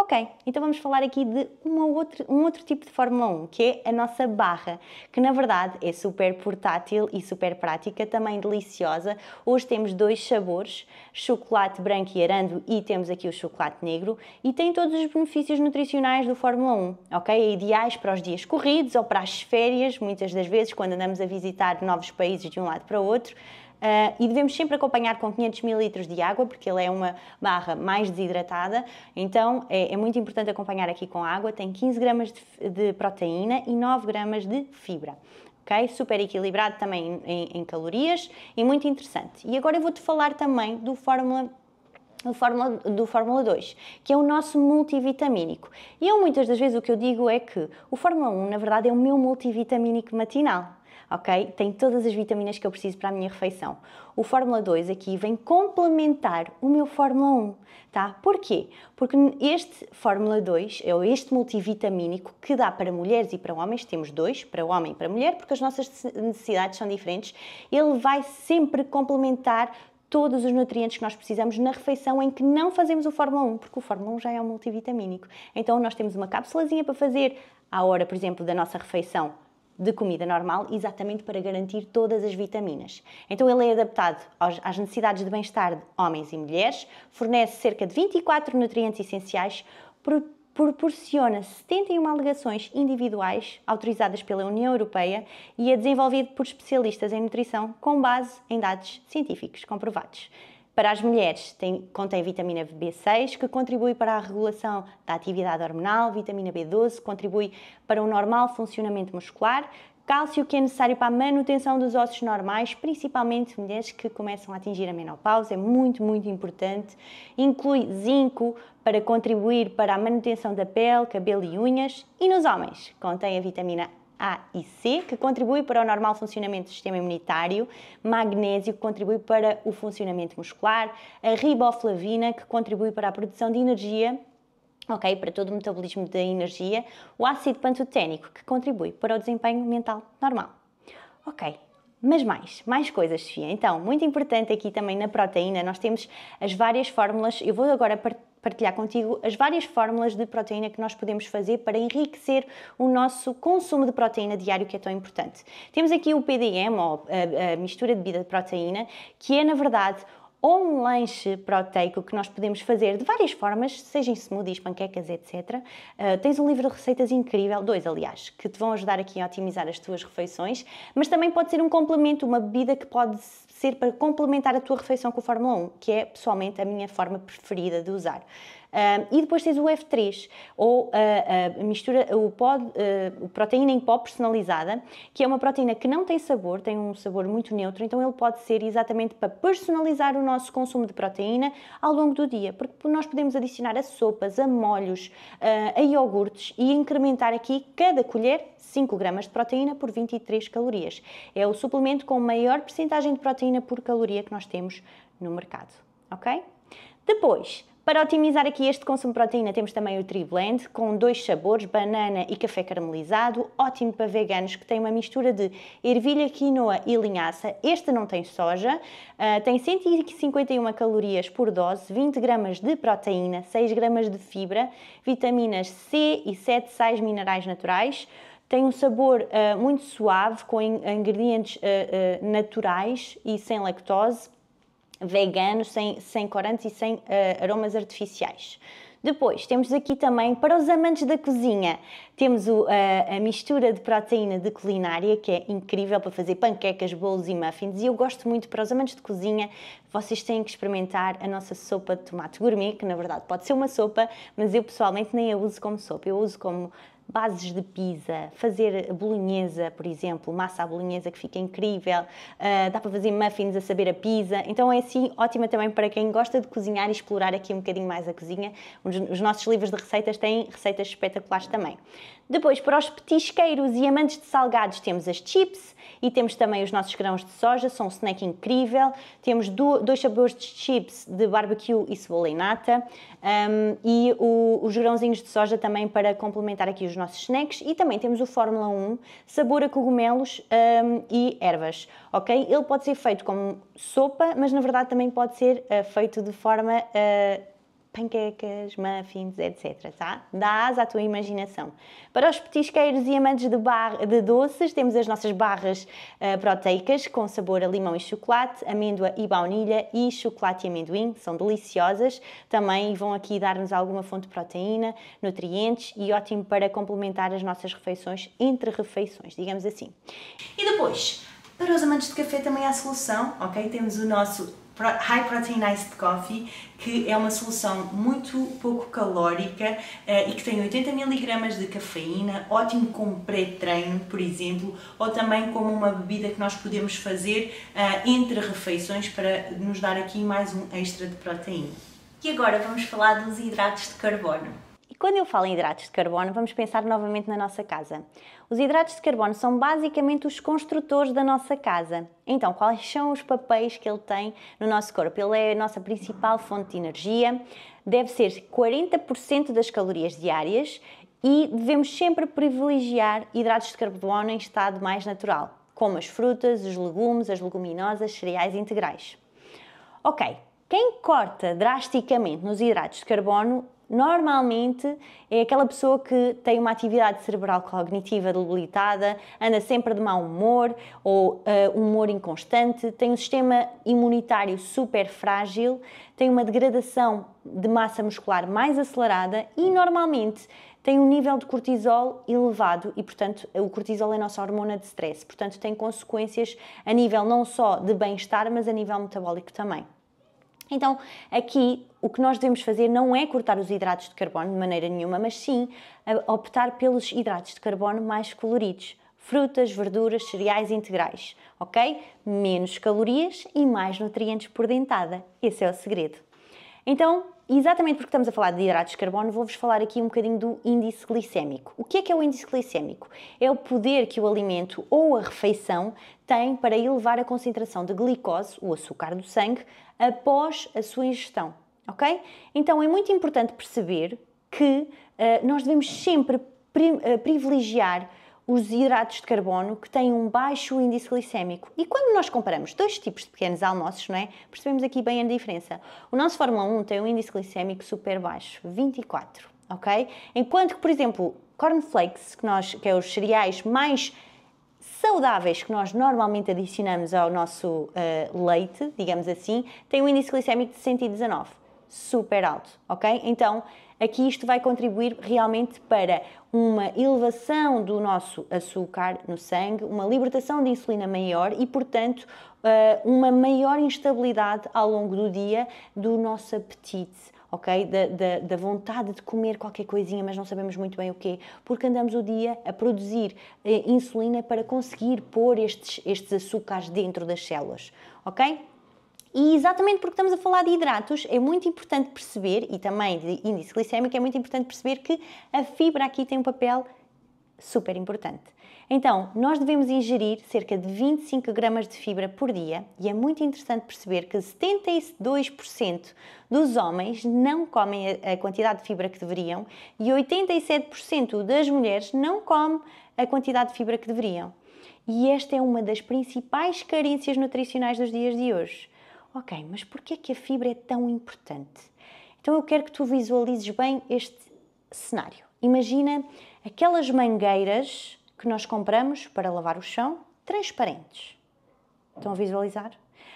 Ok, então vamos falar aqui de uma outra, um outro tipo de Fórmula 1, que é a nossa barra, que na verdade é super portátil e super prática, também deliciosa. Hoje temos dois sabores, chocolate branco e arando e temos aqui o chocolate negro e tem todos os benefícios nutricionais do Fórmula 1, ok? É ideais para os dias corridos ou para as férias, muitas das vezes quando andamos a visitar novos países de um lado para o outro. Uh, e devemos sempre acompanhar com 500 ml de água, porque ele é uma barra mais desidratada, então é, é muito importante acompanhar aqui com água. Tem 15 gramas de, de proteína e 9 gramas de fibra. Okay? Super equilibrado também em, em, calorias e muito interessante. E agora eu vou-te falar também do Fórmula do Fórmula, do Fórmula 2, que é o nosso multivitamínico. E eu muitas das vezes o que eu digo é que o Fórmula 1, na verdade, é o meu multivitamínico matinal ok? Tem todas as vitaminas que eu preciso para a minha refeição. O Fórmula 2 aqui vem complementar o meu Fórmula 1, tá? Porquê? Porque este Fórmula 2 é este multivitamínico que dá para mulheres e para homens, temos dois, para homem e para mulher, porque as nossas necessidades são diferentes. Ele vai sempre complementar todos os nutrientes que nós precisamos na refeição em que não fazemos o Fórmula 1, porque o Fórmula 1 já é um multivitamínico. Então nós temos uma cápsulazinha para fazer à hora, por exemplo, da nossa refeição de comida normal, exatamente para garantir todas as vitaminas. Então ele é adaptado aos, às necessidades de bem-estar de homens e mulheres, fornece cerca de 24 nutrientes essenciais, pro, proporciona 71 alegações individuais autorizadas pela União Europeia e é desenvolvido por especialistas em nutrição com base em dados científicos comprovados. Para as mulheres, tem, contém vitamina B6, que contribui para a regulação da atividade hormonal, vitamina B12, contribui para o normal funcionamento muscular, cálcio que é necessário para a manutenção dos ossos normais, principalmente mulheres que começam a atingir a menopausa, é muito, muito importante. Inclui zinco para contribuir para a manutenção da pele, cabelo e unhas. E nos homens, contém a vitamina a e C, que contribui para o normal funcionamento do sistema imunitário, magnésio, que contribui para o funcionamento muscular, a riboflavina, que contribui para a produção de energia, ok, para todo o metabolismo da energia, o ácido pantoténico, que contribui para o desempenho mental normal. Ok, mas mais, mais coisas, Sofia. Então, muito importante aqui também na proteína, nós temos as várias fórmulas. Eu vou agora partilhar partilhar contigo as várias fórmulas de proteína que nós podemos fazer para enriquecer o nosso consumo de proteína diário, que é tão importante. Temos aqui o PDM, ou a, mistura de bebida de proteína, que é, na verdade, ou um lanche proteico que nós podemos fazer de várias formas, seja em smoothies, panquecas, etc. Uh, ah, tens um livro de receitas incrível, dois aliás, que te vão ajudar aqui a otimizar as tuas refeições, mas também pode ser um complemento, uma bebida que pode ser para complementar a tua refeição com a Fórmula 1, que é pessoalmente a minha forma preferida de usar. Um, e depois tens o F3, ou a, ah, ah, a mistura, o pod, a, ah, proteína em pó personalizada, que é uma proteína que não tem sabor, tem um sabor muito neutro, então ele pode ser exatamente para personalizar o nosso consumo de proteína ao longo do dia, porque nós podemos adicionar a sopas, a molhos, a, a iogurtes e incrementar aqui cada colher 5 gramas de proteína por 23 calorias. É o suplemento com maior percentagem de proteína por caloria que nós temos no mercado, ok? Depois, para otimizar aqui este consumo de proteína, temos também o Tree Blend, com dois sabores, banana e café caramelizado, ótimo para veganos, que tem uma mistura de ervilha, quinoa e linhaça. Este não tem soja, ah, tem 151 calorias por dose, 20 gramas de proteína, 6 gramas de fibra, vitaminas C e 7 sais minerais naturais tem um sabor uh, muito suave, com ingredientes uh, uh, naturais e sem lactose, veganos, sem, sem corantes e sem uh, aromas artificiais. Depois, temos aqui também, para os amantes da cozinha, temos o, a, eh, a, mistura de proteína de culinária, que é incrível para fazer panquecas, bolos e muffins. E eu gosto muito, para os amantes de cozinha, vocês têm que experimentar a nossa sopa de tomate gourmet, que na verdade pode ser uma sopa, mas eu pessoalmente nem a uso como sopa. Eu uso como bases de pizza, fazer bolinhesa por exemplo, massa à bolinhesa que fica incrível, uh, dá para fazer muffins a saber a pizza. Então é assim ótima também para quem gosta de cozinhar e explorar aqui um bocadinho mais a cozinha. Os nossos livros de receitas têm receitas espetaculares também. Depois, para os petisqueiros e amantes de salgados, temos as chips e temos também os nossos grãos de soja, são um snack incrível. Temos dois sabores de chips de barbecue e cebola e nata um, e o, os grãozinhos de soja também para complementar aqui os nossos snacks. E também temos o Fórmula 1, sabor a cogumelos um, e ervas, ok? Ele pode ser feito como sopa, mas na verdade também pode ser uh, feito de forma... Uh, panquecas, muffins, etc. Tá? Dá à tua imaginação. Para os petisqueiros e amantes de, bar... de doces, temos as nossas barras uh, proteicas com sabor a limão e chocolate, amêndoa e baunilha e chocolate e amendoim. São deliciosas. Também vão aqui dar-nos alguma fonte de proteína, nutrientes e ótimo para complementar as nossas refeições entre refeições, digamos assim. E depois, para os amantes de café também há solução, ok? Temos o nosso High Protein Iced Coffee, que é uma solução muito pouco calórica eh, e que tem 80 mg de cafeína, ótimo como pré-treino, por exemplo, ou também como uma bebida que nós podemos fazer eh, entre refeições para nos dar aqui mais um extra de proteína. E agora vamos falar dos hidratos de carbono. Quando eu falo em hidratos de carbono, vamos pensar novamente na nossa casa. Os hidratos de carbono são basicamente os construtores da nossa casa. Então, quais são os papéis que ele tem no nosso corpo? Ele é a nossa principal fonte de energia, deve ser 40% das calorias diárias e devemos sempre privilegiar hidratos de carbono em estado mais natural, como as frutas, os legumes, as leguminosas, cereais integrais. Ok, quem corta drasticamente nos hidratos de carbono normalmente é aquela pessoa que tem uma atividade cerebral cognitiva debilitada, anda sempre de mau humor ou uh, humor inconstante, tem um sistema imunitário super frágil, tem uma degradação de massa muscular mais acelerada e normalmente tem um nível de cortisol elevado e, portanto, o cortisol é a nossa hormona de stress. Portanto, tem consequências a nível não só de bem-estar, mas a nível metabólico também. Então, aqui o que nós devemos fazer não é cortar os hidratos de carbono de maneira nenhuma, mas sim optar pelos hidratos de carbono mais coloridos. Frutas, verduras, cereais integrais, ok? Menos calorias e mais nutrientes por dentada. Esse é o segredo. Então, exatamente porque estamos a falar de hidratos de carbono, vou-vos falar aqui um bocadinho do índice glicémico. O que é que é o índice glicémico? É o poder que o alimento ou a refeição tem para elevar a concentração de glicose, o açúcar do sangue, após a sua ingestão ok? Então é muito importante perceber que uh, nós devemos sempre pri uh, privilegiar os hidratos de carbono que têm um baixo índice glicémico. E quando nós comparamos dois tipos de pequenos almoços, não é? Percebemos aqui bem a diferença. O nosso Fórmula 1 tem um índice glicémico super baixo, 24, ok? Enquanto que, por exemplo, cornflakes, que, nós, que é os cereais mais saudáveis que nós normalmente adicionamos ao nosso uh, leite, digamos assim, tem um índice glicémico de 119 super alto, ok? Então, aqui isto vai contribuir realmente para uma elevação do nosso açúcar no sangue, uma libertação de insulina maior e, portanto, eh, uma maior instabilidade ao longo do dia do nosso apetite. Okay? Da, da, da, vontade de comer qualquer coisinha, mas não sabemos muito bem o quê, porque andamos o dia a produzir eh, insulina para conseguir pôr estes, estes açúcares dentro das células, ok? E exatamente porque estamos a falar de hidratos, é muito importante perceber, e também de índice glicémico, é muito importante perceber que a fibra aqui tem um papel super importante. Então, nós devemos ingerir cerca de 25 gramas de fibra por dia e é muito interessante perceber que 72% dos homens não comem a quantidade de fibra que deveriam e 87% das mulheres não comem a quantidade de fibra que deveriam. E esta é uma das principais carências nutricionais dos dias de hoje ok, mas porquê é que a fibra é tão importante? Então eu quero que tu visualizes bem este cenário. Imagina aquelas mangueiras que nós compramos para lavar o chão, transparentes. Estão a visualizar?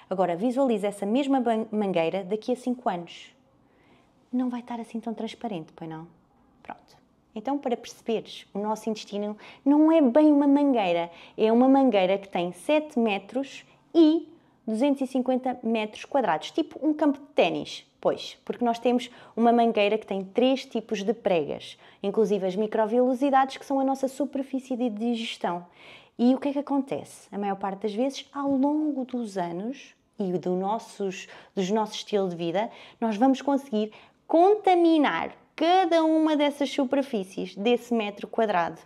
Agora, visualiza essa mesma mangueira daqui a 5 anos. Não vai estar assim tão transparente, pois não? Pronto. Então, para perceberes, o nosso intestino não é bem uma mangueira, é uma mangueira que tem 7 metros e 250 metros quadrados, tipo um campo de ténis. Pois, porque nós temos uma mangueira que tem três tipos de pregas, inclusive as microvilosidades, que são a nossa superfície de digestão. E o que é que acontece? A maior parte das vezes, ao longo dos anos e do nossos, dos nosso estilo de vida, nós vamos conseguir contaminar cada uma dessas superfícies desse metro quadrado.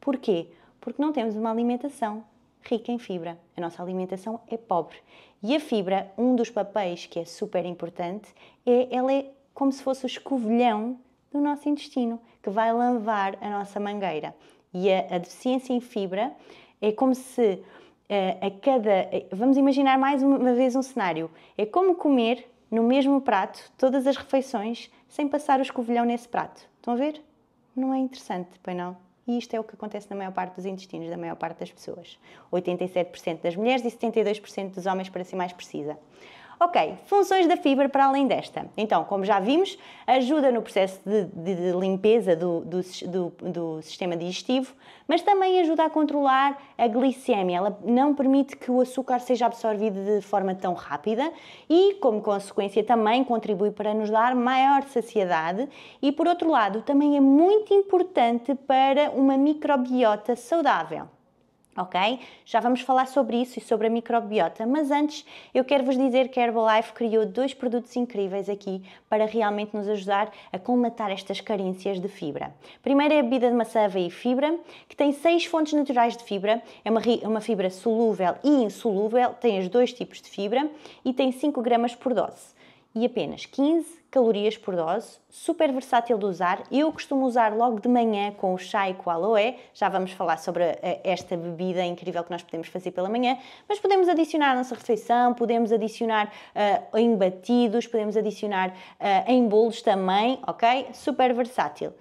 Porquê? Porque não temos uma alimentação rica em fibra. A nossa alimentação é pobre. E a fibra, um dos papéis que é super importante, é ela é como se fosse o escovilhão do nosso intestino, que vai lavar a nossa mangueira. E a, a deficiência em fibra é como se a, eh, a cada. Eh, vamos imaginar mais uma vez um cenário. É como comer no mesmo prato todas as refeições sem passar o escovilhão nesse prato. Estão a ver? Não é interessante, pois não? e isto é o que acontece na maior parte dos intestinos da maior parte das pessoas. 87% das mulheres e 72% dos homens, para ser mais precisa. Ok, funções da fibra para além desta. Então, como já vimos, ajuda no processo de, de, de limpeza do, do, do, do, sistema digestivo, mas também ajuda a controlar a glicemia. Ela não permite que o açúcar seja absorvido de forma tão rápida e, como consequência, também contribui para nos dar maior saciedade. E, por outro lado, também é muito importante para uma microbiota saudável ok? Já vamos falar sobre isso e sobre a microbiota, mas antes eu quero vos dizer que a Herbalife criou dois produtos incríveis aqui para realmente nos ajudar a colmatar estas carências de fibra. Primeiro é a bebida de maçã aveia e fibra, que tem seis fontes naturais de fibra, é uma, é uma fibra solúvel e insolúvel, tem os dois tipos de fibra e tem 5 gramas por dose e apenas 15 calorias por dose, super versátil de usar. Eu costumo usar logo de manhã com o chá e com o aloe. Já vamos falar sobre eh, esta bebida incrível que nós podemos fazer pela manhã, mas podemos adicionar à nossa refeição, podemos adicionar uh, eh, em batidos, podemos adicionar uh, em bolos também, ok? Super versátil.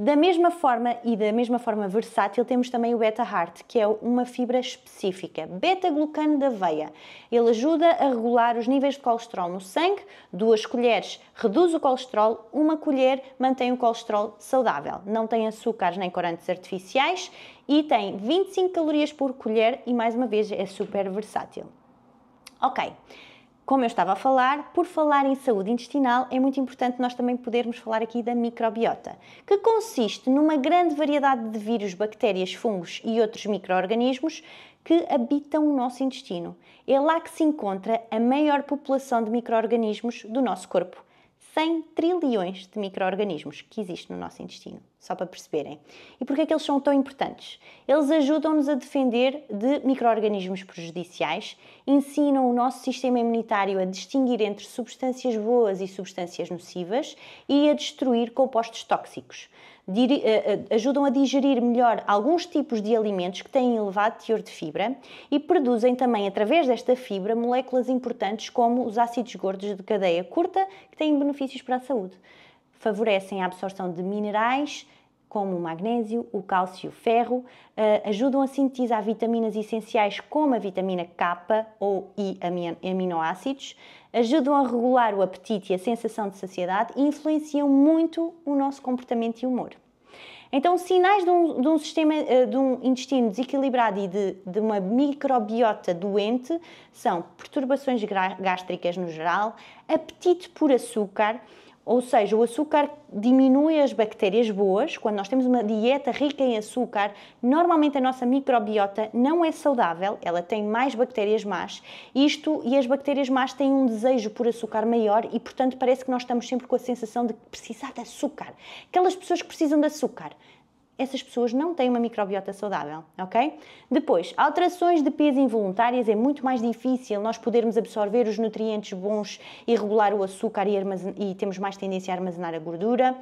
Da mesma forma e da mesma forma versátil, temos também o Beta Heart, que é uma fibra específica, beta-glucano da veia. Ele ajuda a regular os níveis de colesterol no sangue, duas colheres reduz o colesterol, uma colher mantém o colesterol saudável. Não tem açúcares nem corantes artificiais e tem 25 calorias por colher e mais uma vez é super versátil. OK como eu estava a falar, por falar em saúde intestinal, é muito importante nós também podermos falar aqui da microbiota, que consiste numa grande variedade de vírus, bactérias, fungos e outros micro-organismos que habitam o nosso intestino. É lá que se encontra a maior população de micro-organismos do nosso corpo. 100 trilhões de micro-organismos que existe no nosso intestino só para perceberem. E porquê é que eles são tão importantes? Eles ajudam-nos a defender de micro-organismos prejudiciais, ensinam o nosso sistema imunitário a distinguir entre substâncias boas e substâncias nocivas e a destruir compostos tóxicos. Eh, eh, ajudam a digerir melhor alguns tipos de alimentos que têm elevado teor de fibra e produzem também, através desta fibra, moléculas importantes como os ácidos gordos de cadeia curta, que têm benefícios para a saúde favorecem a absorção de minerais como o magnésio, o cálcio e o ferro, eh, ajudam a sintetizar vitaminas essenciais como a vitamina K ou i aminoácidos, ajudam a regular o apetite e a sensação de saciedade e influenciam muito o nosso comportamento e humor. Então, sinais de um, de um, sistema, eh, de um intestino desequilibrado e de, de, uma microbiota doente são perturbações gástricas no geral, apetite por açúcar, ou seja, o açúcar diminui as bactérias boas. Quando nós temos uma dieta rica em açúcar, normalmente a nossa microbiota não é saudável, ela tem mais bactérias más. Isto e as bactérias más têm um desejo por açúcar maior e, portanto, parece que nós estamos sempre com a sensação de precisar de açúcar. Aquelas pessoas que precisam de açúcar essas pessoas não têm uma microbiota saudável, ok? Depois, alterações de peso involuntárias é muito mais difícil nós podermos absorver os nutrientes bons e regular o açúcar e, armazen... e temos mais tendência a armazenar a gordura.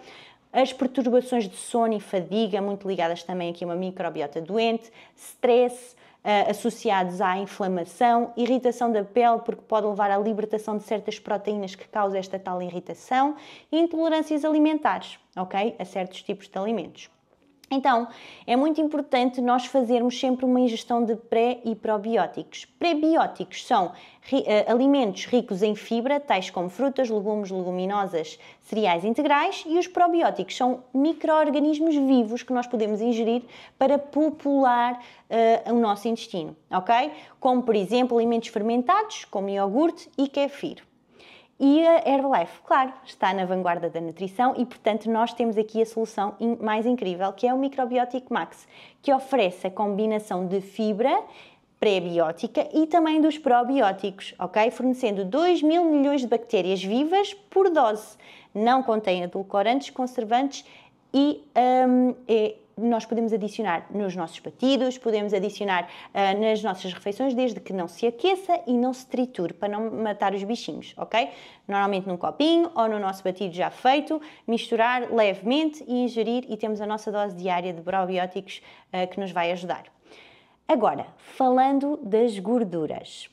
As perturbações de sono e fadiga, muito ligadas também aqui a uma microbiota doente, stress, eh, associados à inflamação, irritação da pele, porque pode levar à libertação de certas proteínas que causam esta tal irritação, intolerâncias alimentares, ok? A certos tipos de alimentos. Então, é muito importante nós fazermos sempre uma ingestão de pré e probióticos. Prebióticos são ri, eh, alimentos ricos em fibra, tais como frutas, legumes, leguminosas, cereais integrais, e os probióticos são micro-organismos vivos que nós podemos ingerir para popular uh, o nosso intestino, ok? Como, por exemplo, alimentos fermentados, como iogurte e kefir. E a Herbalife, claro, está na vanguarda da nutrição e, portanto, nós temos aqui a solução mais incrível, que é o Microbiotic Max, que oferece a combinação de fibra pré-biótica e também dos probióticos, ok? Fornecendo 2 mil milhões de bactérias vivas por dose. Não contém adulcorantes, conservantes e, um, e nós podemos adicionar nos nossos batidos, podemos adicionar uh, nas nossas refeições, desde que não se aqueça e não se triture, para não matar os bichinhos, ok? Normalmente num copinho ou no nosso batido já feito, misturar levemente e ingerir e temos a nossa dose diária de probióticos uh, que nos vai ajudar. Agora, falando das gorduras.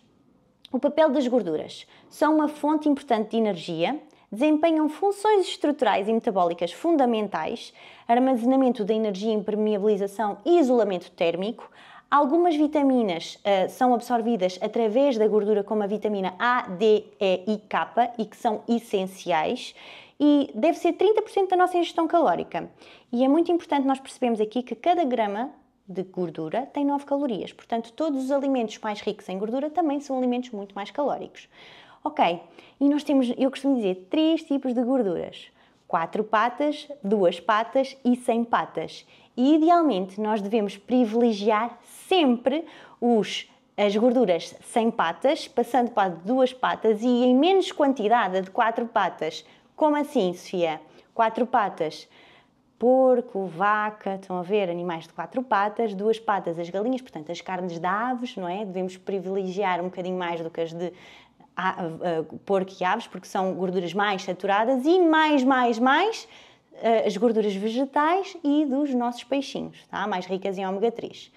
O papel das gorduras são uma fonte importante de energia desempenham funções estruturais e metabólicas fundamentais, armazenamento da energia, impermeabilização e isolamento térmico. Algumas vitaminas uh, são absorvidas através da gordura, como a vitamina A, D, E e K, e que são essenciais e deve ser 30% da nossa ingestão calórica. E é muito importante nós percebemos aqui que cada grama de gordura tem 9 calorias, portanto, todos os alimentos mais ricos em gordura também são alimentos muito mais calóricos. Ok, e nós temos, eu costumo dizer, três tipos de gorduras: quatro patas, duas patas e sem patas. E idealmente nós devemos privilegiar sempre os as gorduras sem patas, passando para duas patas e em menos quantidade de quatro patas. Como assim, Sofia? Quatro patas porco, vaca, estão a ver, animais de quatro patas, duas patas as galinhas, portanto as carnes de aves, não é? Devemos privilegiar um bocadinho mais do que as de porco e aves, porque são gorduras mais saturadas e mais, mais, mais eh, as gorduras vegetais e dos nossos peixinhos, tá? mais ricas em ômega 3.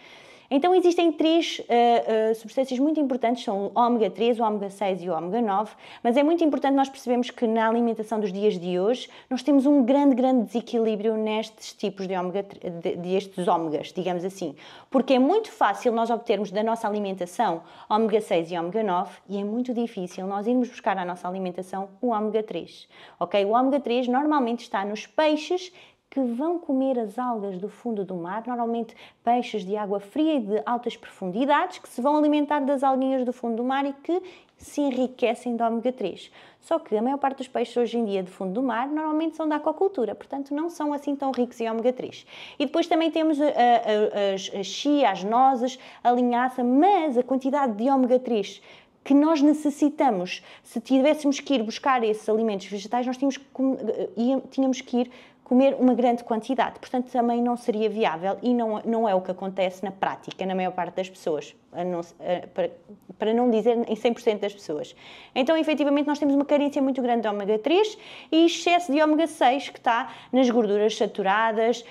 Então existem três uh, uh, substâncias muito importantes, são o ômega 3, o ômega 6 e o ômega 9, mas é muito importante nós percebermos que na alimentação dos dias de hoje nós temos um grande, grande desequilíbrio nestes tipos de ômega, de, ômegas, digamos assim, porque é muito fácil nós obtermos da nossa alimentação ômega 6 e ômega 9 e é muito difícil nós irmos buscar à nossa alimentação o ômega 3, ok? O ômega 3 normalmente está nos peixes que vão comer as algas do fundo do mar, normalmente peixes de água fria e de altas profundidades, que se vão alimentar das alguinhas do fundo do mar e que se enriquecem de ômega 3. Só que a maior parte dos peixes hoje em dia de fundo do mar normalmente são da aquacultura, portanto não são assim tão ricos em ômega 3. E depois também temos a, a, a, chia, as nozes, a linhaça, mas a quantidade de ômega 3 que nós necessitamos. Se tivéssemos que ir buscar esses alimentos vegetais, nós tínhamos que, eh, eh, tínhamos que ir comer uma grande quantidade. Portanto, também não seria viável e não, não é o que acontece na prática, na maior parte das pessoas, não, para, para não dizer em 100% das pessoas. Então, efetivamente, nós temos uma carência muito grande de ômega 3 e excesso de ômega 6 que está nas gorduras saturadas,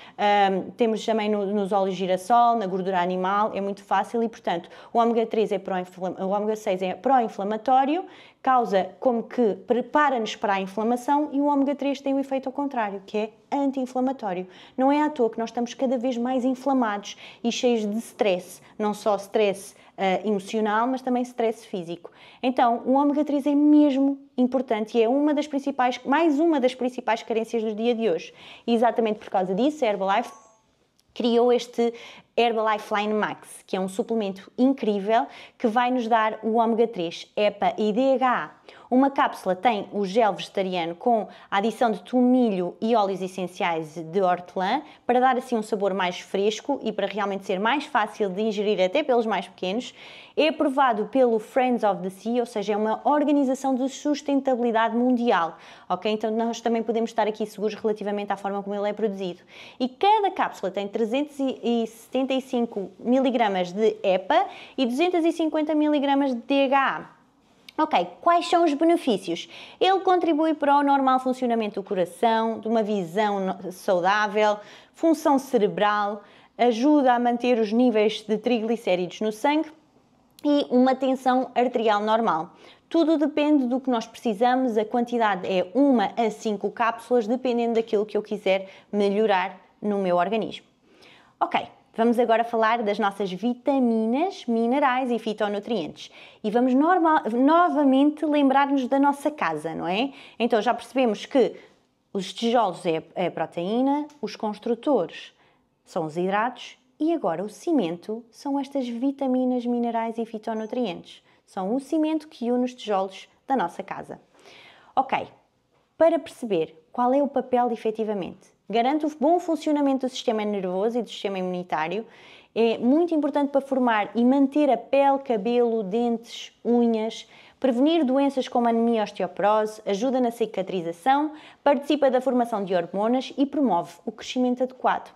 hum, temos também no, nos óleos girassol, na gordura animal, é muito fácil e, portanto, o ômega 3 é pro o ômega 6 é pró-inflamatório, causa como que prepara-nos para a inflamação e o ômega 3 tem o um efeito ao contrário, que é anti-inflamatório. Não é à toa que nós estamos cada vez mais inflamados e cheios de stress, não só stress uh, emocional, mas também stress físico. Então, o ômega 3 é mesmo importante e é uma das principais, mais uma das principais carências do dia de hoje. E exatamente por causa disso, a Herbalife criou este Herbalife Line Max, que é um suplemento incrível que vai nos dar o ômega 3, EPA e DHA uma cápsula tem o gel vegetariano com a adição de tomilho e óleos essenciais de hortelã para dar assim um sabor mais fresco e para realmente ser mais fácil de ingerir até pelos mais pequenos. É aprovado pelo Friends of the Sea, ou seja, é uma organização de sustentabilidade mundial. Ok, então nós também podemos estar aqui seguros relativamente à forma como ele é produzido. E cada cápsula tem 375 mg de EPA e 250 mg de DHA. Ok, quais são os benefícios? Ele contribui para o normal funcionamento do coração, de uma visão saudável, função cerebral, ajuda a manter os níveis de triglicéridos no sangue e uma tensão arterial normal. Tudo depende do que nós precisamos, a quantidade é 1 a 5 cápsulas, dependendo daquilo que eu quiser melhorar no meu organismo. Ok, Vamos agora falar das nossas vitaminas, minerais e fitonutrientes. E vamos normal, novamente lembrar-nos da nossa casa, não é? Então já percebemos que os tijolos é, é a proteína, os construtores são os hidratos e agora o cimento são estas vitaminas, minerais e fitonutrientes. São o cimento que une os tijolos da nossa casa. Ok, para perceber qual é o papel efetivamente garante o bom funcionamento do sistema nervoso e do sistema imunitário. É muito importante para formar e manter a pele, cabelo, dentes, unhas, prevenir doenças como anemia e osteoporose, ajuda na cicatrização, participa da formação de hormonas e promove o crescimento adequado.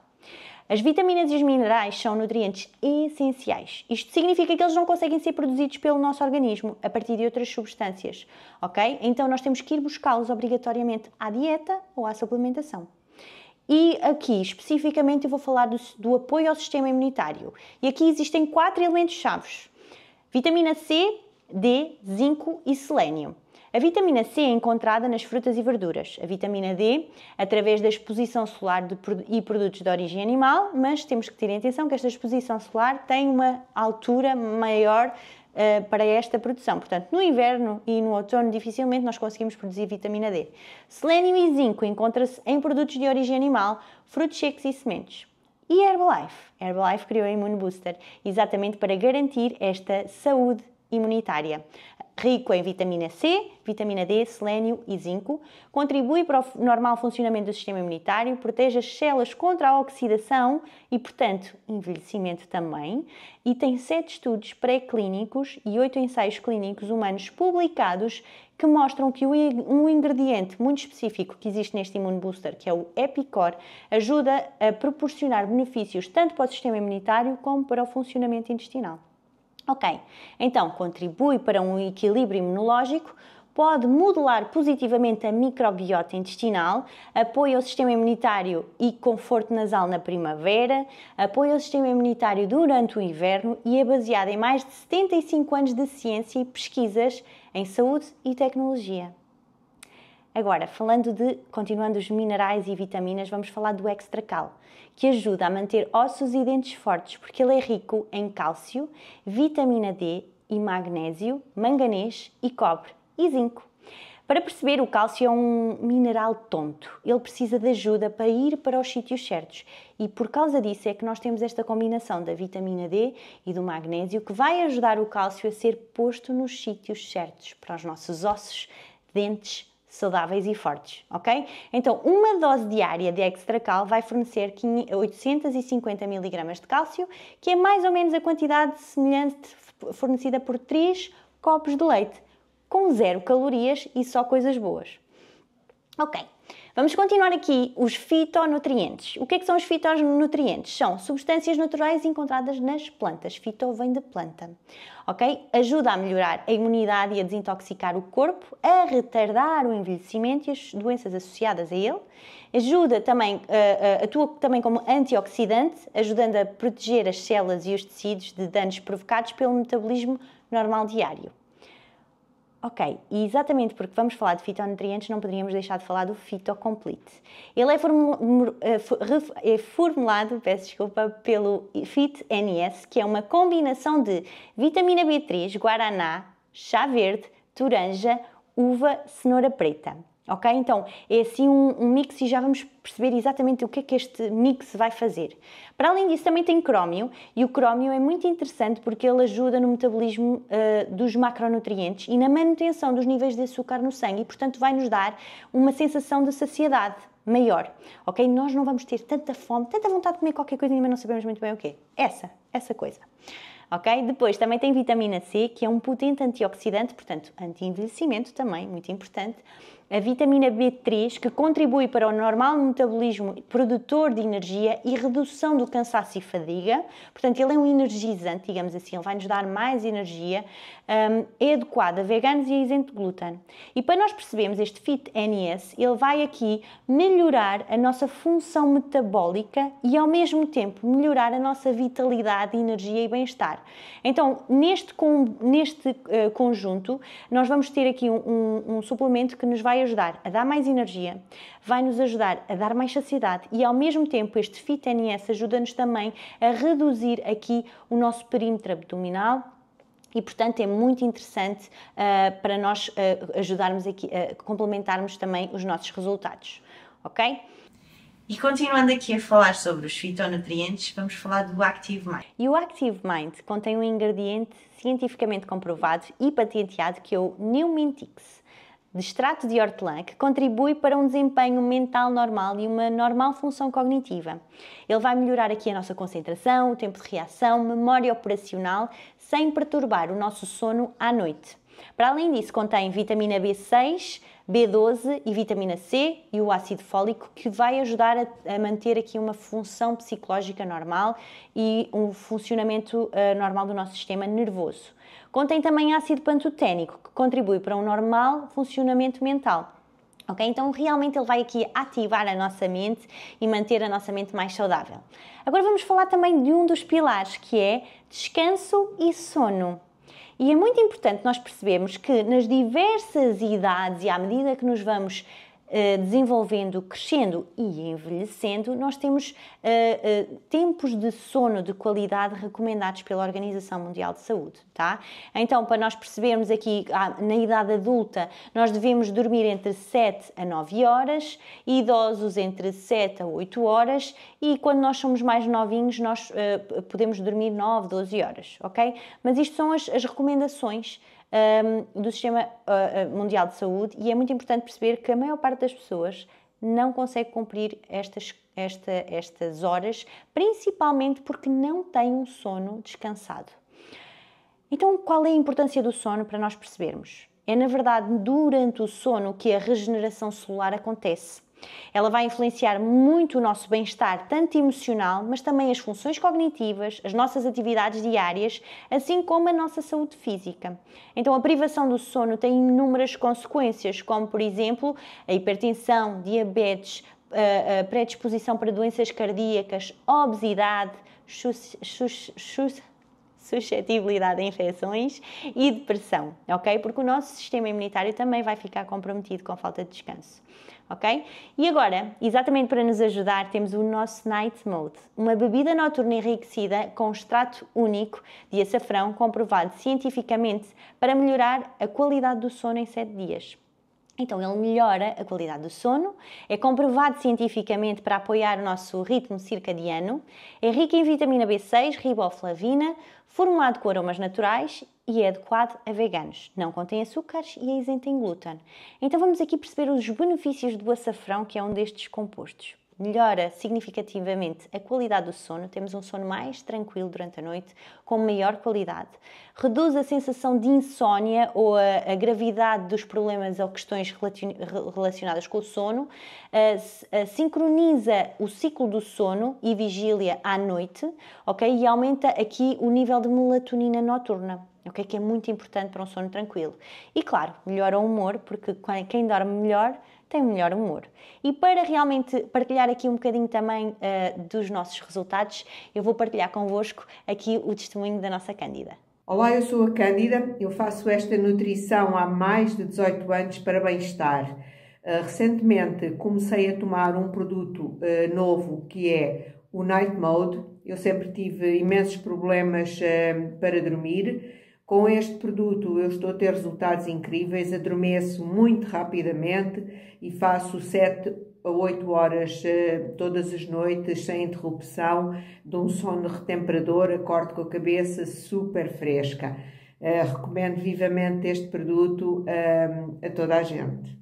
As vitaminas e os minerais são nutrientes essenciais. Isto significa que eles não conseguem ser produzidos pelo nosso organismo a partir de outras substâncias, ok? Então nós temos que ir buscá-los obrigatoriamente à dieta ou à suplementação. E aqui, especificamente, eu vou falar do, do apoio ao sistema imunitário. E aqui existem quatro elementos-chave: vitamina C, D, zinco e selênio. A vitamina C é encontrada nas frutas e verduras, a vitamina D através da exposição solar de, e produtos de origem animal, mas temos que ter em atenção que esta exposição solar tem uma altura maior eh, para esta produção. Portanto, no inverno e no outono dificilmente nós conseguimos produzir vitamina D. Selênio e zinco encontra-se em produtos de origem animal, frutos secos e sementes. E Herbalife. Herbalife criou a Immune Booster exatamente para garantir esta saúde imunitária rico em vitamina C, vitamina D, selênio e zinco, contribui para o normal funcionamento do sistema imunitário, protege as células contra a oxidação e, portanto, envelhecimento também, e tem sete estudos pré-clínicos e oito ensaios clínicos humanos publicados que mostram que um ingrediente muito específico que existe neste Immune Booster, que é o Epicor, ajuda a proporcionar benefícios tanto para o sistema imunitário como para o funcionamento intestinal. Ok, então contribui para um equilíbrio imunológico, pode modelar positivamente a microbiota intestinal, apoia o sistema imunitário e conforto nasal na primavera, apoia o sistema imunitário durante o inverno e é baseado em mais de 75 anos de ciência e pesquisas em saúde e tecnologia. Agora, falando de, continuando os minerais e vitaminas, vamos falar do extracal, que ajuda a manter ossos e dentes fortes, porque ele é rico em cálcio, vitamina D e magnésio, manganês e cobre e zinco. Para perceber, o cálcio é um mineral tonto. Ele precisa de ajuda para ir para os sítios certos. E por causa disso é que nós temos esta combinação da vitamina D e do magnésio que vai ajudar o cálcio a ser posto nos sítios certos para os nossos ossos, dentes saudáveis e fortes, ok? Então, uma dose diária de Extracal vai fornecer 850 mg de cálcio, que é mais ou menos a quantidade semelhante fornecida por 3 copos de leite, com zero calorias e só coisas boas. Ok, Vamos continuar aqui, os fitonutrientes. O que é que são os fitonutrientes? São substâncias naturais encontradas nas plantas. Fito vem de planta. Ok? Ajuda a melhorar a imunidade e a desintoxicar o corpo, a retardar o envelhecimento e as doenças associadas a ele. Ajuda também, eh, eh, atua também como antioxidante, ajudando a proteger as células e os tecidos de danos provocados pelo metabolismo normal diário. Ok, e exatamente porque vamos falar de fitonutrientes, não poderíamos deixar de falar do Fitocomplete. Ele é, formulado, é eh, eh, formulado peço desculpa, pelo FitNS, que é uma combinação de vitamina B3, guaraná, chá verde, toranja, uva, cenoura preta. Ok? Então, é assim um, um, mix e já vamos perceber exatamente o que é que este mix vai fazer. Para além disso, também tem crómio e o crómio é muito interessante porque ele ajuda no metabolismo uh, dos macronutrientes e na manutenção dos níveis de açúcar no sangue e, portanto, vai nos dar uma sensação de saciedade maior, ok? Nós não vamos ter tanta fome, tanta vontade de comer qualquer coisa, mas não sabemos muito bem o quê. Essa, essa coisa. Ok? Depois também tem vitamina C, que é um potente antioxidante, portanto, anti-envelhecimento também, muito importante a vitamina B3, que contribui para o normal metabolismo produtor de energia e redução do cansaço e fadiga. Portanto, ele é um energizante, digamos assim, ele vai nos dar mais energia. Um, é adequado a veganos e é isento de glúten. E para nós percebermos este Fit NS, ele vai aqui melhorar a nossa função metabólica e ao mesmo tempo melhorar a nossa vitalidade, energia e bem-estar. Então, neste, neste uh, conjunto, nós vamos ter aqui um, um, um suplemento que nos vai ajudar a dar mais energia, vai nos ajudar a dar mais saciedade e, ao mesmo tempo, este FITNS ajuda-nos também a reduzir aqui o nosso perímetro abdominal, e, portanto, é muito interessante uh, para nós uh, ajudarmos aqui, uh, complementarmos também os nossos resultados, ok? E continuando aqui a falar sobre os fitonutrientes, vamos falar do Active Mind. E o Active Mind contém um ingrediente cientificamente comprovado e patenteado que é o Neumintix de extrato de hortelã que contribui para um desempenho mental normal e uma normal função cognitiva. Ele vai melhorar aqui a nossa concentração, o tempo de reação, memória operacional, sem perturbar o nosso sono à noite. Para além disso, contém vitamina B6, B12 e vitamina C e o ácido fólico que vai ajudar a, a manter aqui uma função psicológica normal e um funcionamento uh, normal do nosso sistema nervoso. Contém também ácido pantoténico que contribui para um normal funcionamento mental. Okay? Então, realmente, ele vai aqui ativar a nossa mente e manter a nossa mente mais saudável. Agora, vamos falar também de um dos pilares que é descanso e sono. E é muito importante nós percebermos que nas diversas idades e à medida que nos vamos eh, desenvolvendo, crescendo e envelhecendo, nós temos uh, uh, tempos de sono de qualidade recomendados pela Organização Mundial de Saúde, tá? Então, para nós percebermos aqui, ah, na idade adulta, nós devemos dormir entre 7 a 9 horas, idosos entre 7 a 8 horas e quando nós somos mais novinhos, nós uh, podemos dormir 9, 12 horas, ok? Mas isto são as, as recomendações um, ehm, do Sistema uh, Mundial de Saúde e é muito importante perceber que a maior parte das pessoas não consegue cumprir estas, esta, estas horas, principalmente porque não tem um sono descansado. Então, qual é a importância do sono para nós percebermos? É, na verdade, durante o sono que a regeneração celular acontece. Ela vai influenciar muito o nosso bem-estar, tanto emocional, mas também as funções cognitivas, as nossas atividades diárias, assim como a nossa saúde física. Então, a privação do sono tem inúmeras consequências, como, por exemplo, a hipertensão, diabetes, a predisposição para doenças cardíacas, obesidade, suscetibilidade a infecções e depressão, ok? Porque o nosso sistema imunitário também vai ficar comprometido com falta de descanso ok? E agora, exatamente para nos ajudar, temos o nosso Night Mode, uma bebida noturna enriquecida com um extrato único de açafrão comprovado cientificamente para melhorar a qualidade do sono em 7 dias. Então, ele melhora a qualidade do sono, é comprovado cientificamente para apoiar o nosso ritmo circadiano, é rico em vitamina B6, riboflavina, formulado com aromas naturais e é adequado a veganos. Não contém açúcares e é isento em glúten. Então, vamos aqui perceber os benefícios do açafrão, que é um destes compostos melhora significativamente a qualidade do sono, temos um sono mais tranquilo durante a noite, com maior qualidade, reduz a sensação de insónia ou a, a gravidade dos problemas ou questões relacionadas com o sono, uh, uh, sincroniza o ciclo do sono e vigília à noite, ok? E aumenta aqui o nível de melatonina noturna o que é muito importante para um sono tranquilo. E claro, melhora o humor, porque quem dorme melhor tem melhor humor. E para realmente partilhar aqui um bocadinho também uh, dos nossos resultados, eu vou partilhar convosco aqui o testemunho da nossa Cândida. Olá, eu sou a Cândida, eu faço esta nutrição há mais de 18 anos para bem-estar. Uh, recentemente comecei a tomar um produto uh, novo que é o Night Mode. Eu sempre tive imensos problemas para dormir com este produto eu estou a ter resultados incríveis, adormeço muito rapidamente e faço 7 a 8 horas eh, todas as noites, sem interrupção, de um sono retemperador, acordo com a cabeça super fresca. Eh, recomendo vivamente este produto eh, a toda a gente.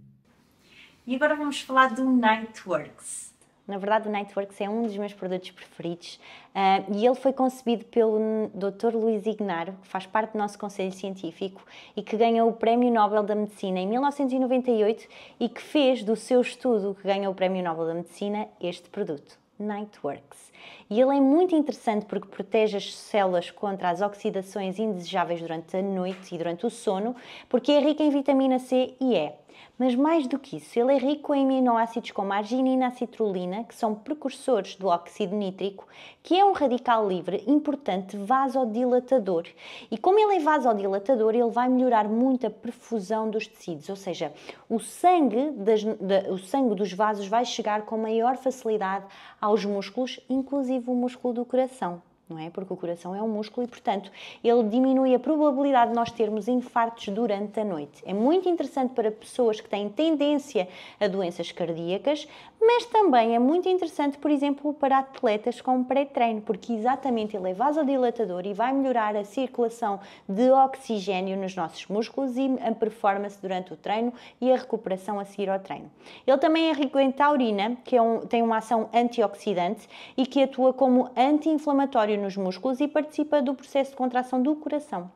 E agora vamos falar do Nightworks. Na verdade, o Nightworks é um dos meus produtos preferidos uh, e ele foi concebido pelo Dr. Luiz Ignaro, que faz parte do nosso Conselho Científico e que ganhou o Prémio Nobel da Medicina em 1998 e que fez do seu estudo que ganhou o Prémio Nobel da Medicina este produto, Nightworks. E ele é muito interessante porque protege as células contra as oxidações indesejáveis durante a noite e durante o sono, porque é rico em vitamina C e E. Mas mais do que isso, ele é rico em aminoácidos como a arginina e a citrulina, que são precursores do óxido nítrico, que é um radical livre importante vasodilatador. E como ele é vasodilatador, ele vai melhorar muito a perfusão dos tecidos, ou seja, o sangue, das, o sangue dos vasos vai chegar com maior facilidade aos músculos, inclusive o músculo do coração não é? Porque o coração é um músculo e, portanto, ele diminui a probabilidade de nós termos infartos durante a noite. É muito interessante para pessoas que têm tendência a doenças cardíacas, mas também é muito interessante, por exemplo, para atletas com pré-treino, porque exatamente ele é vasodilatador e vai melhorar a circulação de oxigênio nos nossos músculos e a performance durante o treino e a recuperação a seguir ao treino. Ele também é rico em taurina, que é um, tem uma ação antioxidante e que atua como anti-inflamatório nos músculos e participa do processo de contração do coração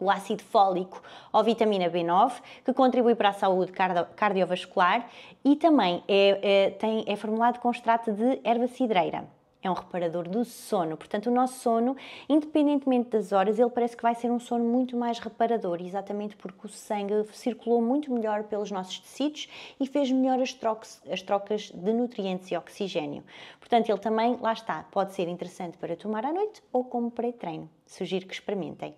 o ácido fólico ou vitamina B9, que contribui para a saúde cardiovascular e também é, é, tem, é formulado com extrato de erva cidreira é um reparador do sono. Portanto, o nosso sono, independentemente das horas, ele parece que vai ser um sono muito mais reparador, exatamente porque o sangue circulou muito melhor pelos nossos tecidos e fez melhor as, trocas, as trocas de nutrientes e oxigênio. Portanto, ele também, lá está, pode ser interessante para tomar à noite ou como pré-treino. Sugiro que experimentem.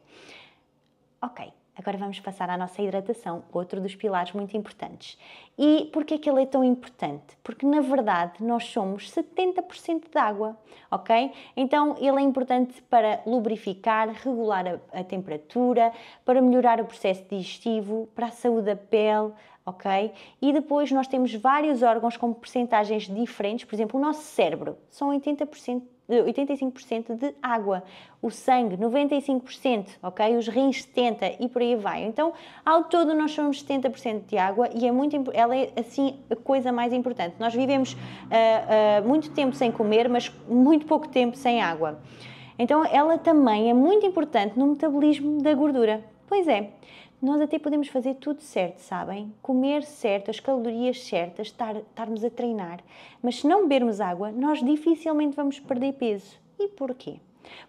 Ok, Agora vamos passar à nossa hidratação, outro dos pilares muito importantes. E por que é que ele é tão importante? Porque na verdade nós somos 70% de água, ok? Então ele é importante para lubrificar, regular a, a temperatura, para melhorar o processo digestivo, para a saúde da pele, ok? E depois nós temos vários órgãos com porcentagens diferentes, por exemplo, o nosso cérebro são 80% de 85% de água, o sangue 95%, ok? Os rins 70 e por aí vai. Então, ao todo nós somos 70% de água e é muito ela é assim a coisa mais importante. Nós vivemos uh, uh, muito tempo sem comer, mas muito pouco tempo sem água. Então, ela também é muito importante no metabolismo da gordura. Pois é nós até podemos fazer tudo certo, sabem? Comer certo, as calorias certas, estar, estarmos a treinar. Mas se não bebermos água, nós dificilmente vamos perder peso. E porquê?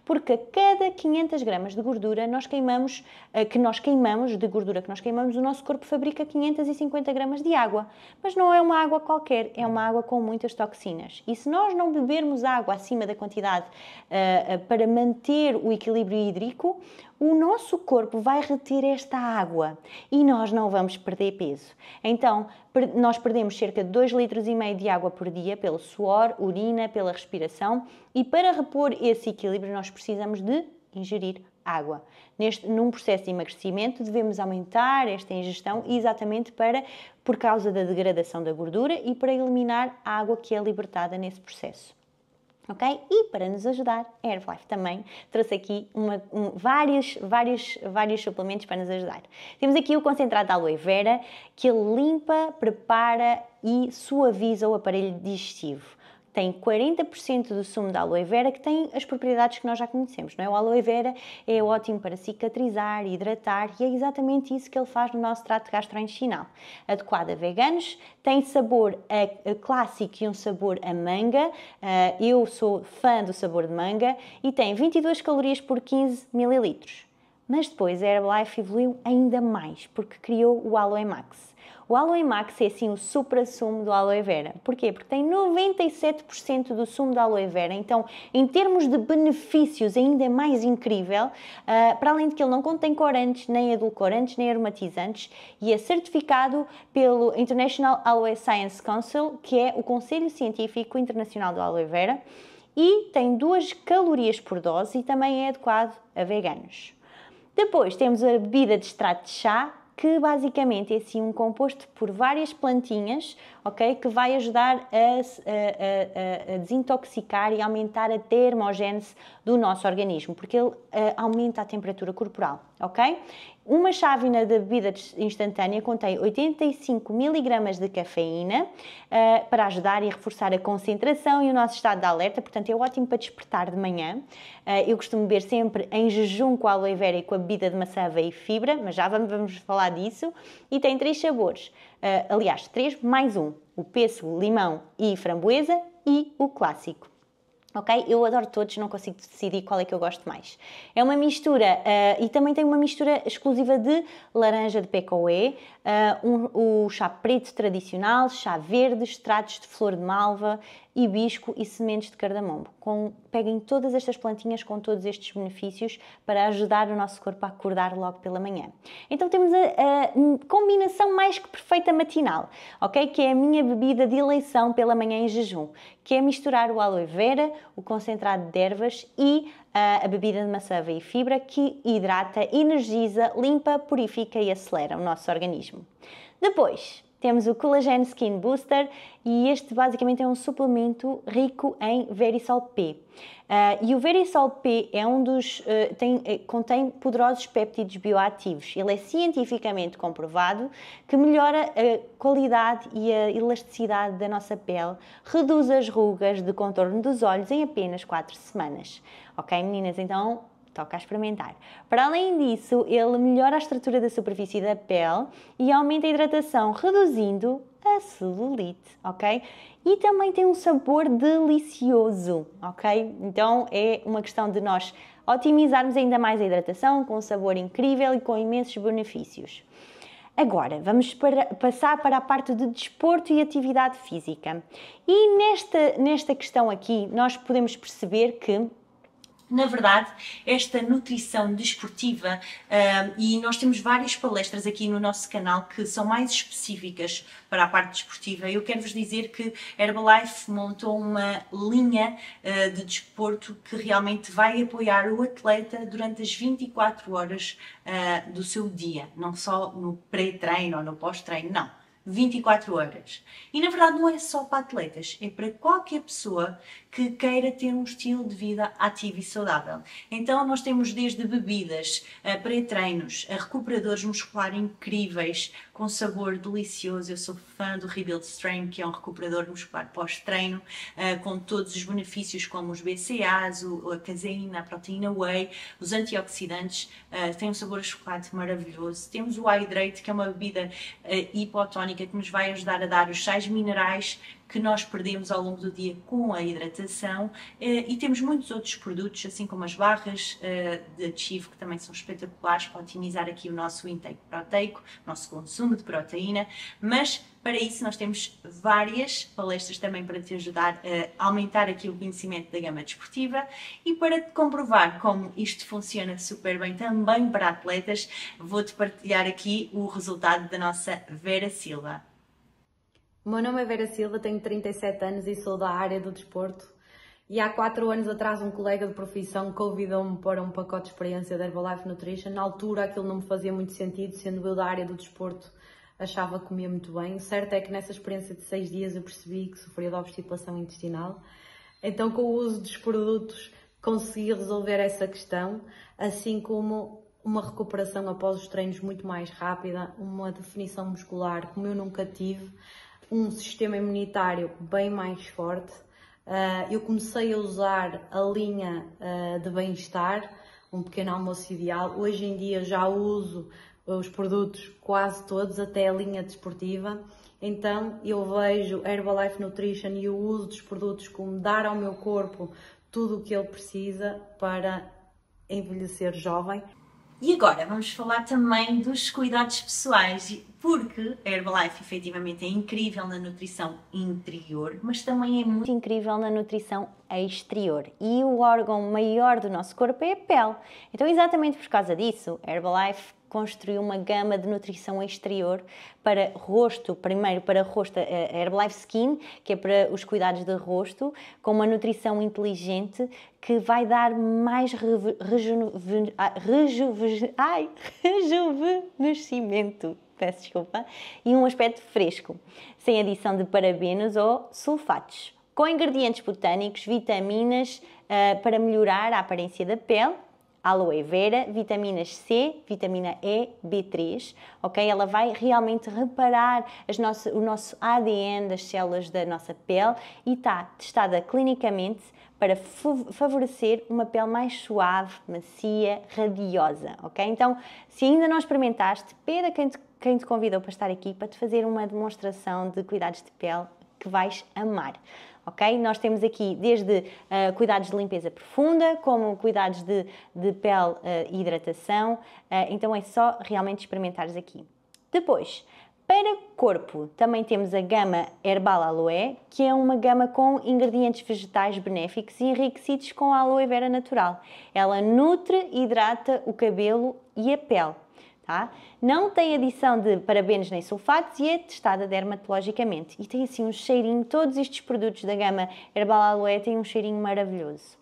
Porque a cada 500 gramas de gordura nós queimamos, eh, que nós queimamos, de gordura que nós queimamos, o nosso corpo fabrica 550 gramas de água. Mas não é uma água qualquer, é uma água com muitas toxinas. E se nós não bebermos água acima da quantidade uh, para manter o equilíbrio hídrico, o nosso corpo vai reter esta água e nós não vamos perder peso. Então, nós perdemos cerca de 2 litros e meio de água por dia pelo suor, urina, pela respiração e para repor esse equilíbrio nós precisamos de ingerir água. Neste, num processo de emagrecimento, devemos aumentar esta ingestão exatamente para, por causa da degradação da gordura e para eliminar a água que é libertada nesse processo ok? E para nos ajudar, a Herbalife também trouxe aqui uma, um, vários, vários, vários suplementos para nos ajudar. Temos aqui o concentrado da aloe vera, que limpa, prepara e suaviza o aparelho digestivo tem 40% do sumo da aloe vera que tem as propriedades que nós já conhecemos, não é? O aloe vera é ótimo para cicatrizar, hidratar e é exatamente isso que ele faz no nosso trato gastrointestinal. Adequado a veganos, tem sabor a, a clássico e um sabor a manga. Uh, eu sou fã do sabor de manga e tem 22 calorias por 15 mililitros. Mas depois a Herbalife evoluiu ainda mais porque criou o Aloe Max. O Aloe Max é assim o supra-sumo do aloe vera. Porquê? Porque tem 97% do sumo da aloe vera, então em termos de benefícios ainda é mais incrível, uh, para além de que ele não contém corantes, nem edulcorantes, nem aromatizantes e é certificado pelo International Aloe Science Council, que é o Conselho Científico Internacional do Aloe Vera, e tem duas calorias por dose e também é adequado a veganos. Depois temos a bebida de extrato de chá, que basicamente é assim um composto por várias plantinhas, ok? Que vai ajudar a, a, a, a desintoxicar e aumentar a termogênese do nosso organismo, porque ele eh, aumenta a temperatura corporal, ok? Uma chávena da bebida instantânea contém 85 miligramas de cafeína uh, para ajudar e reforçar a concentração e o nosso estado de alerta, portanto é ótimo para despertar de manhã. Uh, eu costumo beber sempre em jejum com aloe vera e com a bebida de maçã, e fibra, mas já vamos, vamos falar disso. E tem três sabores, uh, aliás, três mais um, o pêssego, limão e framboesa e o clássico. Ok? Eu adoro todos, não consigo decidir qual é que eu gosto mais. É uma mistura uh, e também tem uma mistura exclusiva de laranja de pecoé, uh, eh, um, o chá preto tradicional, chá verde, extratos de flor de malva, hibisco e sementes de cardamomo. Com, peguem todas estas plantinhas com todos estes benefícios para ajudar o nosso corpo a acordar logo pela manhã. Então temos a, a combinação mais que perfeita matinal, ok? Que é a minha bebida de eleição pela manhã em jejum, que é misturar o aloe vera, o concentrado de ervas e a bebida de maçã e fibra que hidrata, energiza, limpa, purifica e acelera o nosso organismo. Depois, temos o Collagen Skin Booster e este basicamente é um suplemento rico em Verisol P. Uh, e o Verisol P é um dos, uh, tem, eh, contém poderosos péptidos bioativos. Ele é cientificamente comprovado que melhora a qualidade e a elasticidade da nossa pele, reduz as rugas de contorno dos olhos em apenas 4 semanas. Ok, meninas? Então toca a experimentar. Para além disso, ele melhora a estrutura da superfície da pele e aumenta a hidratação, reduzindo a celulite, ok? E também tem um sabor delicioso, ok? Então é uma questão de nós otimizarmos ainda mais a hidratação com um sabor incrível e com imensos benefícios. Agora, vamos para, passar para a parte de desporto e atividade física. E nesta, nesta questão aqui, nós podemos perceber que na verdade, esta nutrição desportiva, uh, e nós temos várias palestras aqui no nosso canal que são mais específicas para a parte desportiva, eu quero vos dizer que Herbalife montou uma linha uh, de desporto que realmente vai apoiar o atleta durante as 24 horas uh, do seu dia, não só no pré-treino ou no pós-treino, não. 24 horas. E na verdade não é só para atletas, é para qualquer pessoa que queira ter um estilo de vida ativo e saudável. Então, nós temos desde bebidas, eh, pré-treinos, eh, recuperadores musculares incríveis, com sabor delicioso. Eu sou fã do Rebuild Strain, que é um recuperador muscular pós-treino, eh, com todos os benefícios como os BCAAs, a caseína, a proteína whey, os antioxidantes. Tem um sabor a chocolate maravilhoso. Temos o Hydrate, que é uma bebida hipotónica que nos vai ajudar a dar os sais minerais que nós perdemos ao longo do dia com a hidratação eh, e temos muitos outros produtos, assim como as barras eh, de ativo que também são espetaculares para otimizar aqui o nosso intake proteico, o nosso consumo de proteína, mas para isso nós temos várias palestras também para te ajudar a aumentar aqui o conhecimento da gama desportiva e para te comprovar como isto funciona super bem também para atletas, vou-te partilhar aqui o resultado da nossa Vera Silva. O meu nome é Vera Silva, tenho 37 anos e sou da área do desporto. E há 4 anos atrás um colega de profissão convidou-me para um pacote de experiência da Herbalife Nutrition. Na altura aquilo não me fazia muito sentido, sendo eu da área do desporto, achava que comia muito bem. O certo é que nessa experiência de 6 dias eu percebi que sofria de obstipação intestinal. Então com o uso dos produtos consegui resolver essa questão, assim como uma recuperação após os treinos muito mais rápida, uma definição muscular como eu nunca tive, um sistema imunitário bem mais forte. Ah, eu comecei a usar a linha ah, de bem-estar, um pequeno almoço ideal. Hoje em dia já uso os produtos quase todos, até a linha desportiva. Então eu vejo Herbalife Nutrition e o uso dos produtos como dar ao meu corpo tudo o que ele precisa para envelhecer jovem. E agora vamos falar também dos cuidados pessoais, porque a Herbalife efetivamente é incrível na nutrição interior, mas também é muito incrível na nutrição exterior. E o órgão maior do nosso corpo é a pele. Então, exatamente por causa disso, a Herbalife construiu uma gama de nutrição exterior para rosto, primeiro para rosto, a eh, eh, Herbalife Skin, que é para os cuidados de rosto, com uma nutrição inteligente que vai dar mais rejuvenescimento. Ah, rejuvenescimento peço desculpa, e um aspecto fresco, sem adição de parabenos ou sulfatos. Com ingredientes botânicos, vitaminas uh, para melhorar a aparência da pele, aloe vera, vitaminas C, vitamina E, B3, ok? Ela vai realmente reparar nossas, o nosso ADN das células da nossa pele e está testada clinicamente para favorecer uma pele mais suave, macia, radiosa, ok? Então, se ainda não experimentaste, pede a quem te, quem te convidou para estar aqui para te fazer uma demonstração de cuidados de pele que vais amar ok? Nós temos aqui desde uh, cuidados de limpeza profunda, como cuidados de, de pele uh, eh, e hidratação, uh, então é só realmente experimentares aqui. Depois, para corpo, também temos a gama Herbal Aloe, que é uma gama com ingredientes vegetais benéficos e enriquecidos com aloe vera natural. Ela nutre e hidrata o cabelo e a pele. Tá? Não tem adição de parabenos nem sulfatos e é testada dermatologicamente. E tem assim um cheirinho, todos estes produtos da gama Herbal Aloe têm um cheirinho maravilhoso.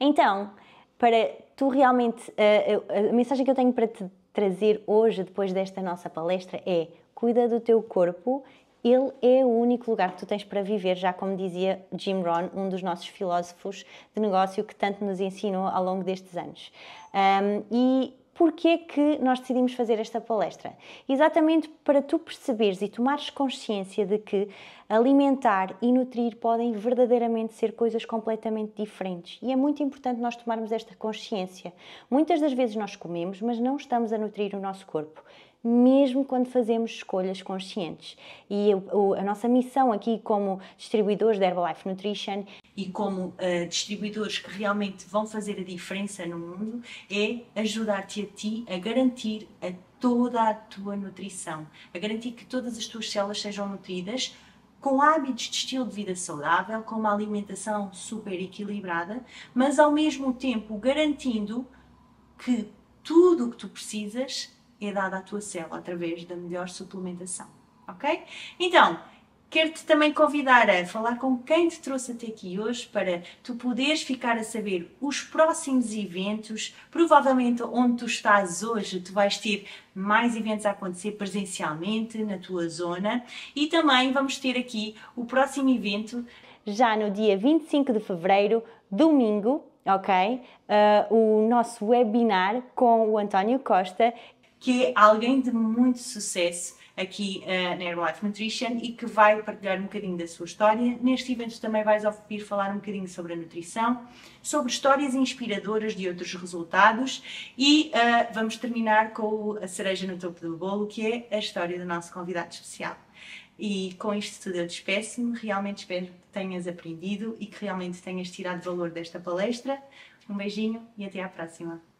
Então, para tu realmente, a, eh, a, a mensagem que eu tenho para te trazer hoje, depois desta nossa palestra, é cuida do teu corpo, ele é o único lugar que tu tens para viver, já como dizia Jim Rohn, um dos nossos filósofos de negócio que tanto nos ensinou ao longo destes anos. Um, e porquê que nós decidimos fazer esta palestra? Exatamente para tu perceberes e tomares consciência de que alimentar e nutrir podem verdadeiramente ser coisas completamente diferentes e é muito importante nós tomarmos esta consciência. Muitas das vezes nós comemos, mas não estamos a nutrir o nosso corpo mesmo quando fazemos escolhas conscientes. E a nossa missão aqui como distribuidores da Herbalife Nutrition e como uh, distribuidores que realmente vão fazer a diferença no mundo é ajudar-te a ti a garantir a toda a tua nutrição, a garantir que todas as tuas células sejam nutridas com hábitos de estilo de vida saudável, com uma alimentação super equilibrada, mas ao mesmo tempo garantindo que tudo o que tu precisas é dado à tua célula através da melhor suplementação, ok? Então, quero-te também convidar a falar com quem te trouxe até aqui hoje para tu poderes ficar a saber os próximos eventos, provavelmente onde tu estás hoje, tu vais ter mais eventos a acontecer presencialmente na tua zona e também vamos ter aqui o próximo evento já no dia 25 de fevereiro, domingo, ok? Uh, o nosso webinar com o António Costa, que é alguém de muito sucesso aqui uh, na Herbalife Nutrition e que vai partilhar um bocadinho da sua história. Neste evento também vais ouvir falar um bocadinho sobre a nutrição, sobre histórias inspiradoras de outros resultados e uh, vamos terminar com a cereja no topo do bolo, que é a história do nosso convidado especial. E com isto tudo eu despeço-me, realmente espero que tenhas aprendido e que realmente tenhas tirado valor desta palestra. Um beijinho e até à próxima!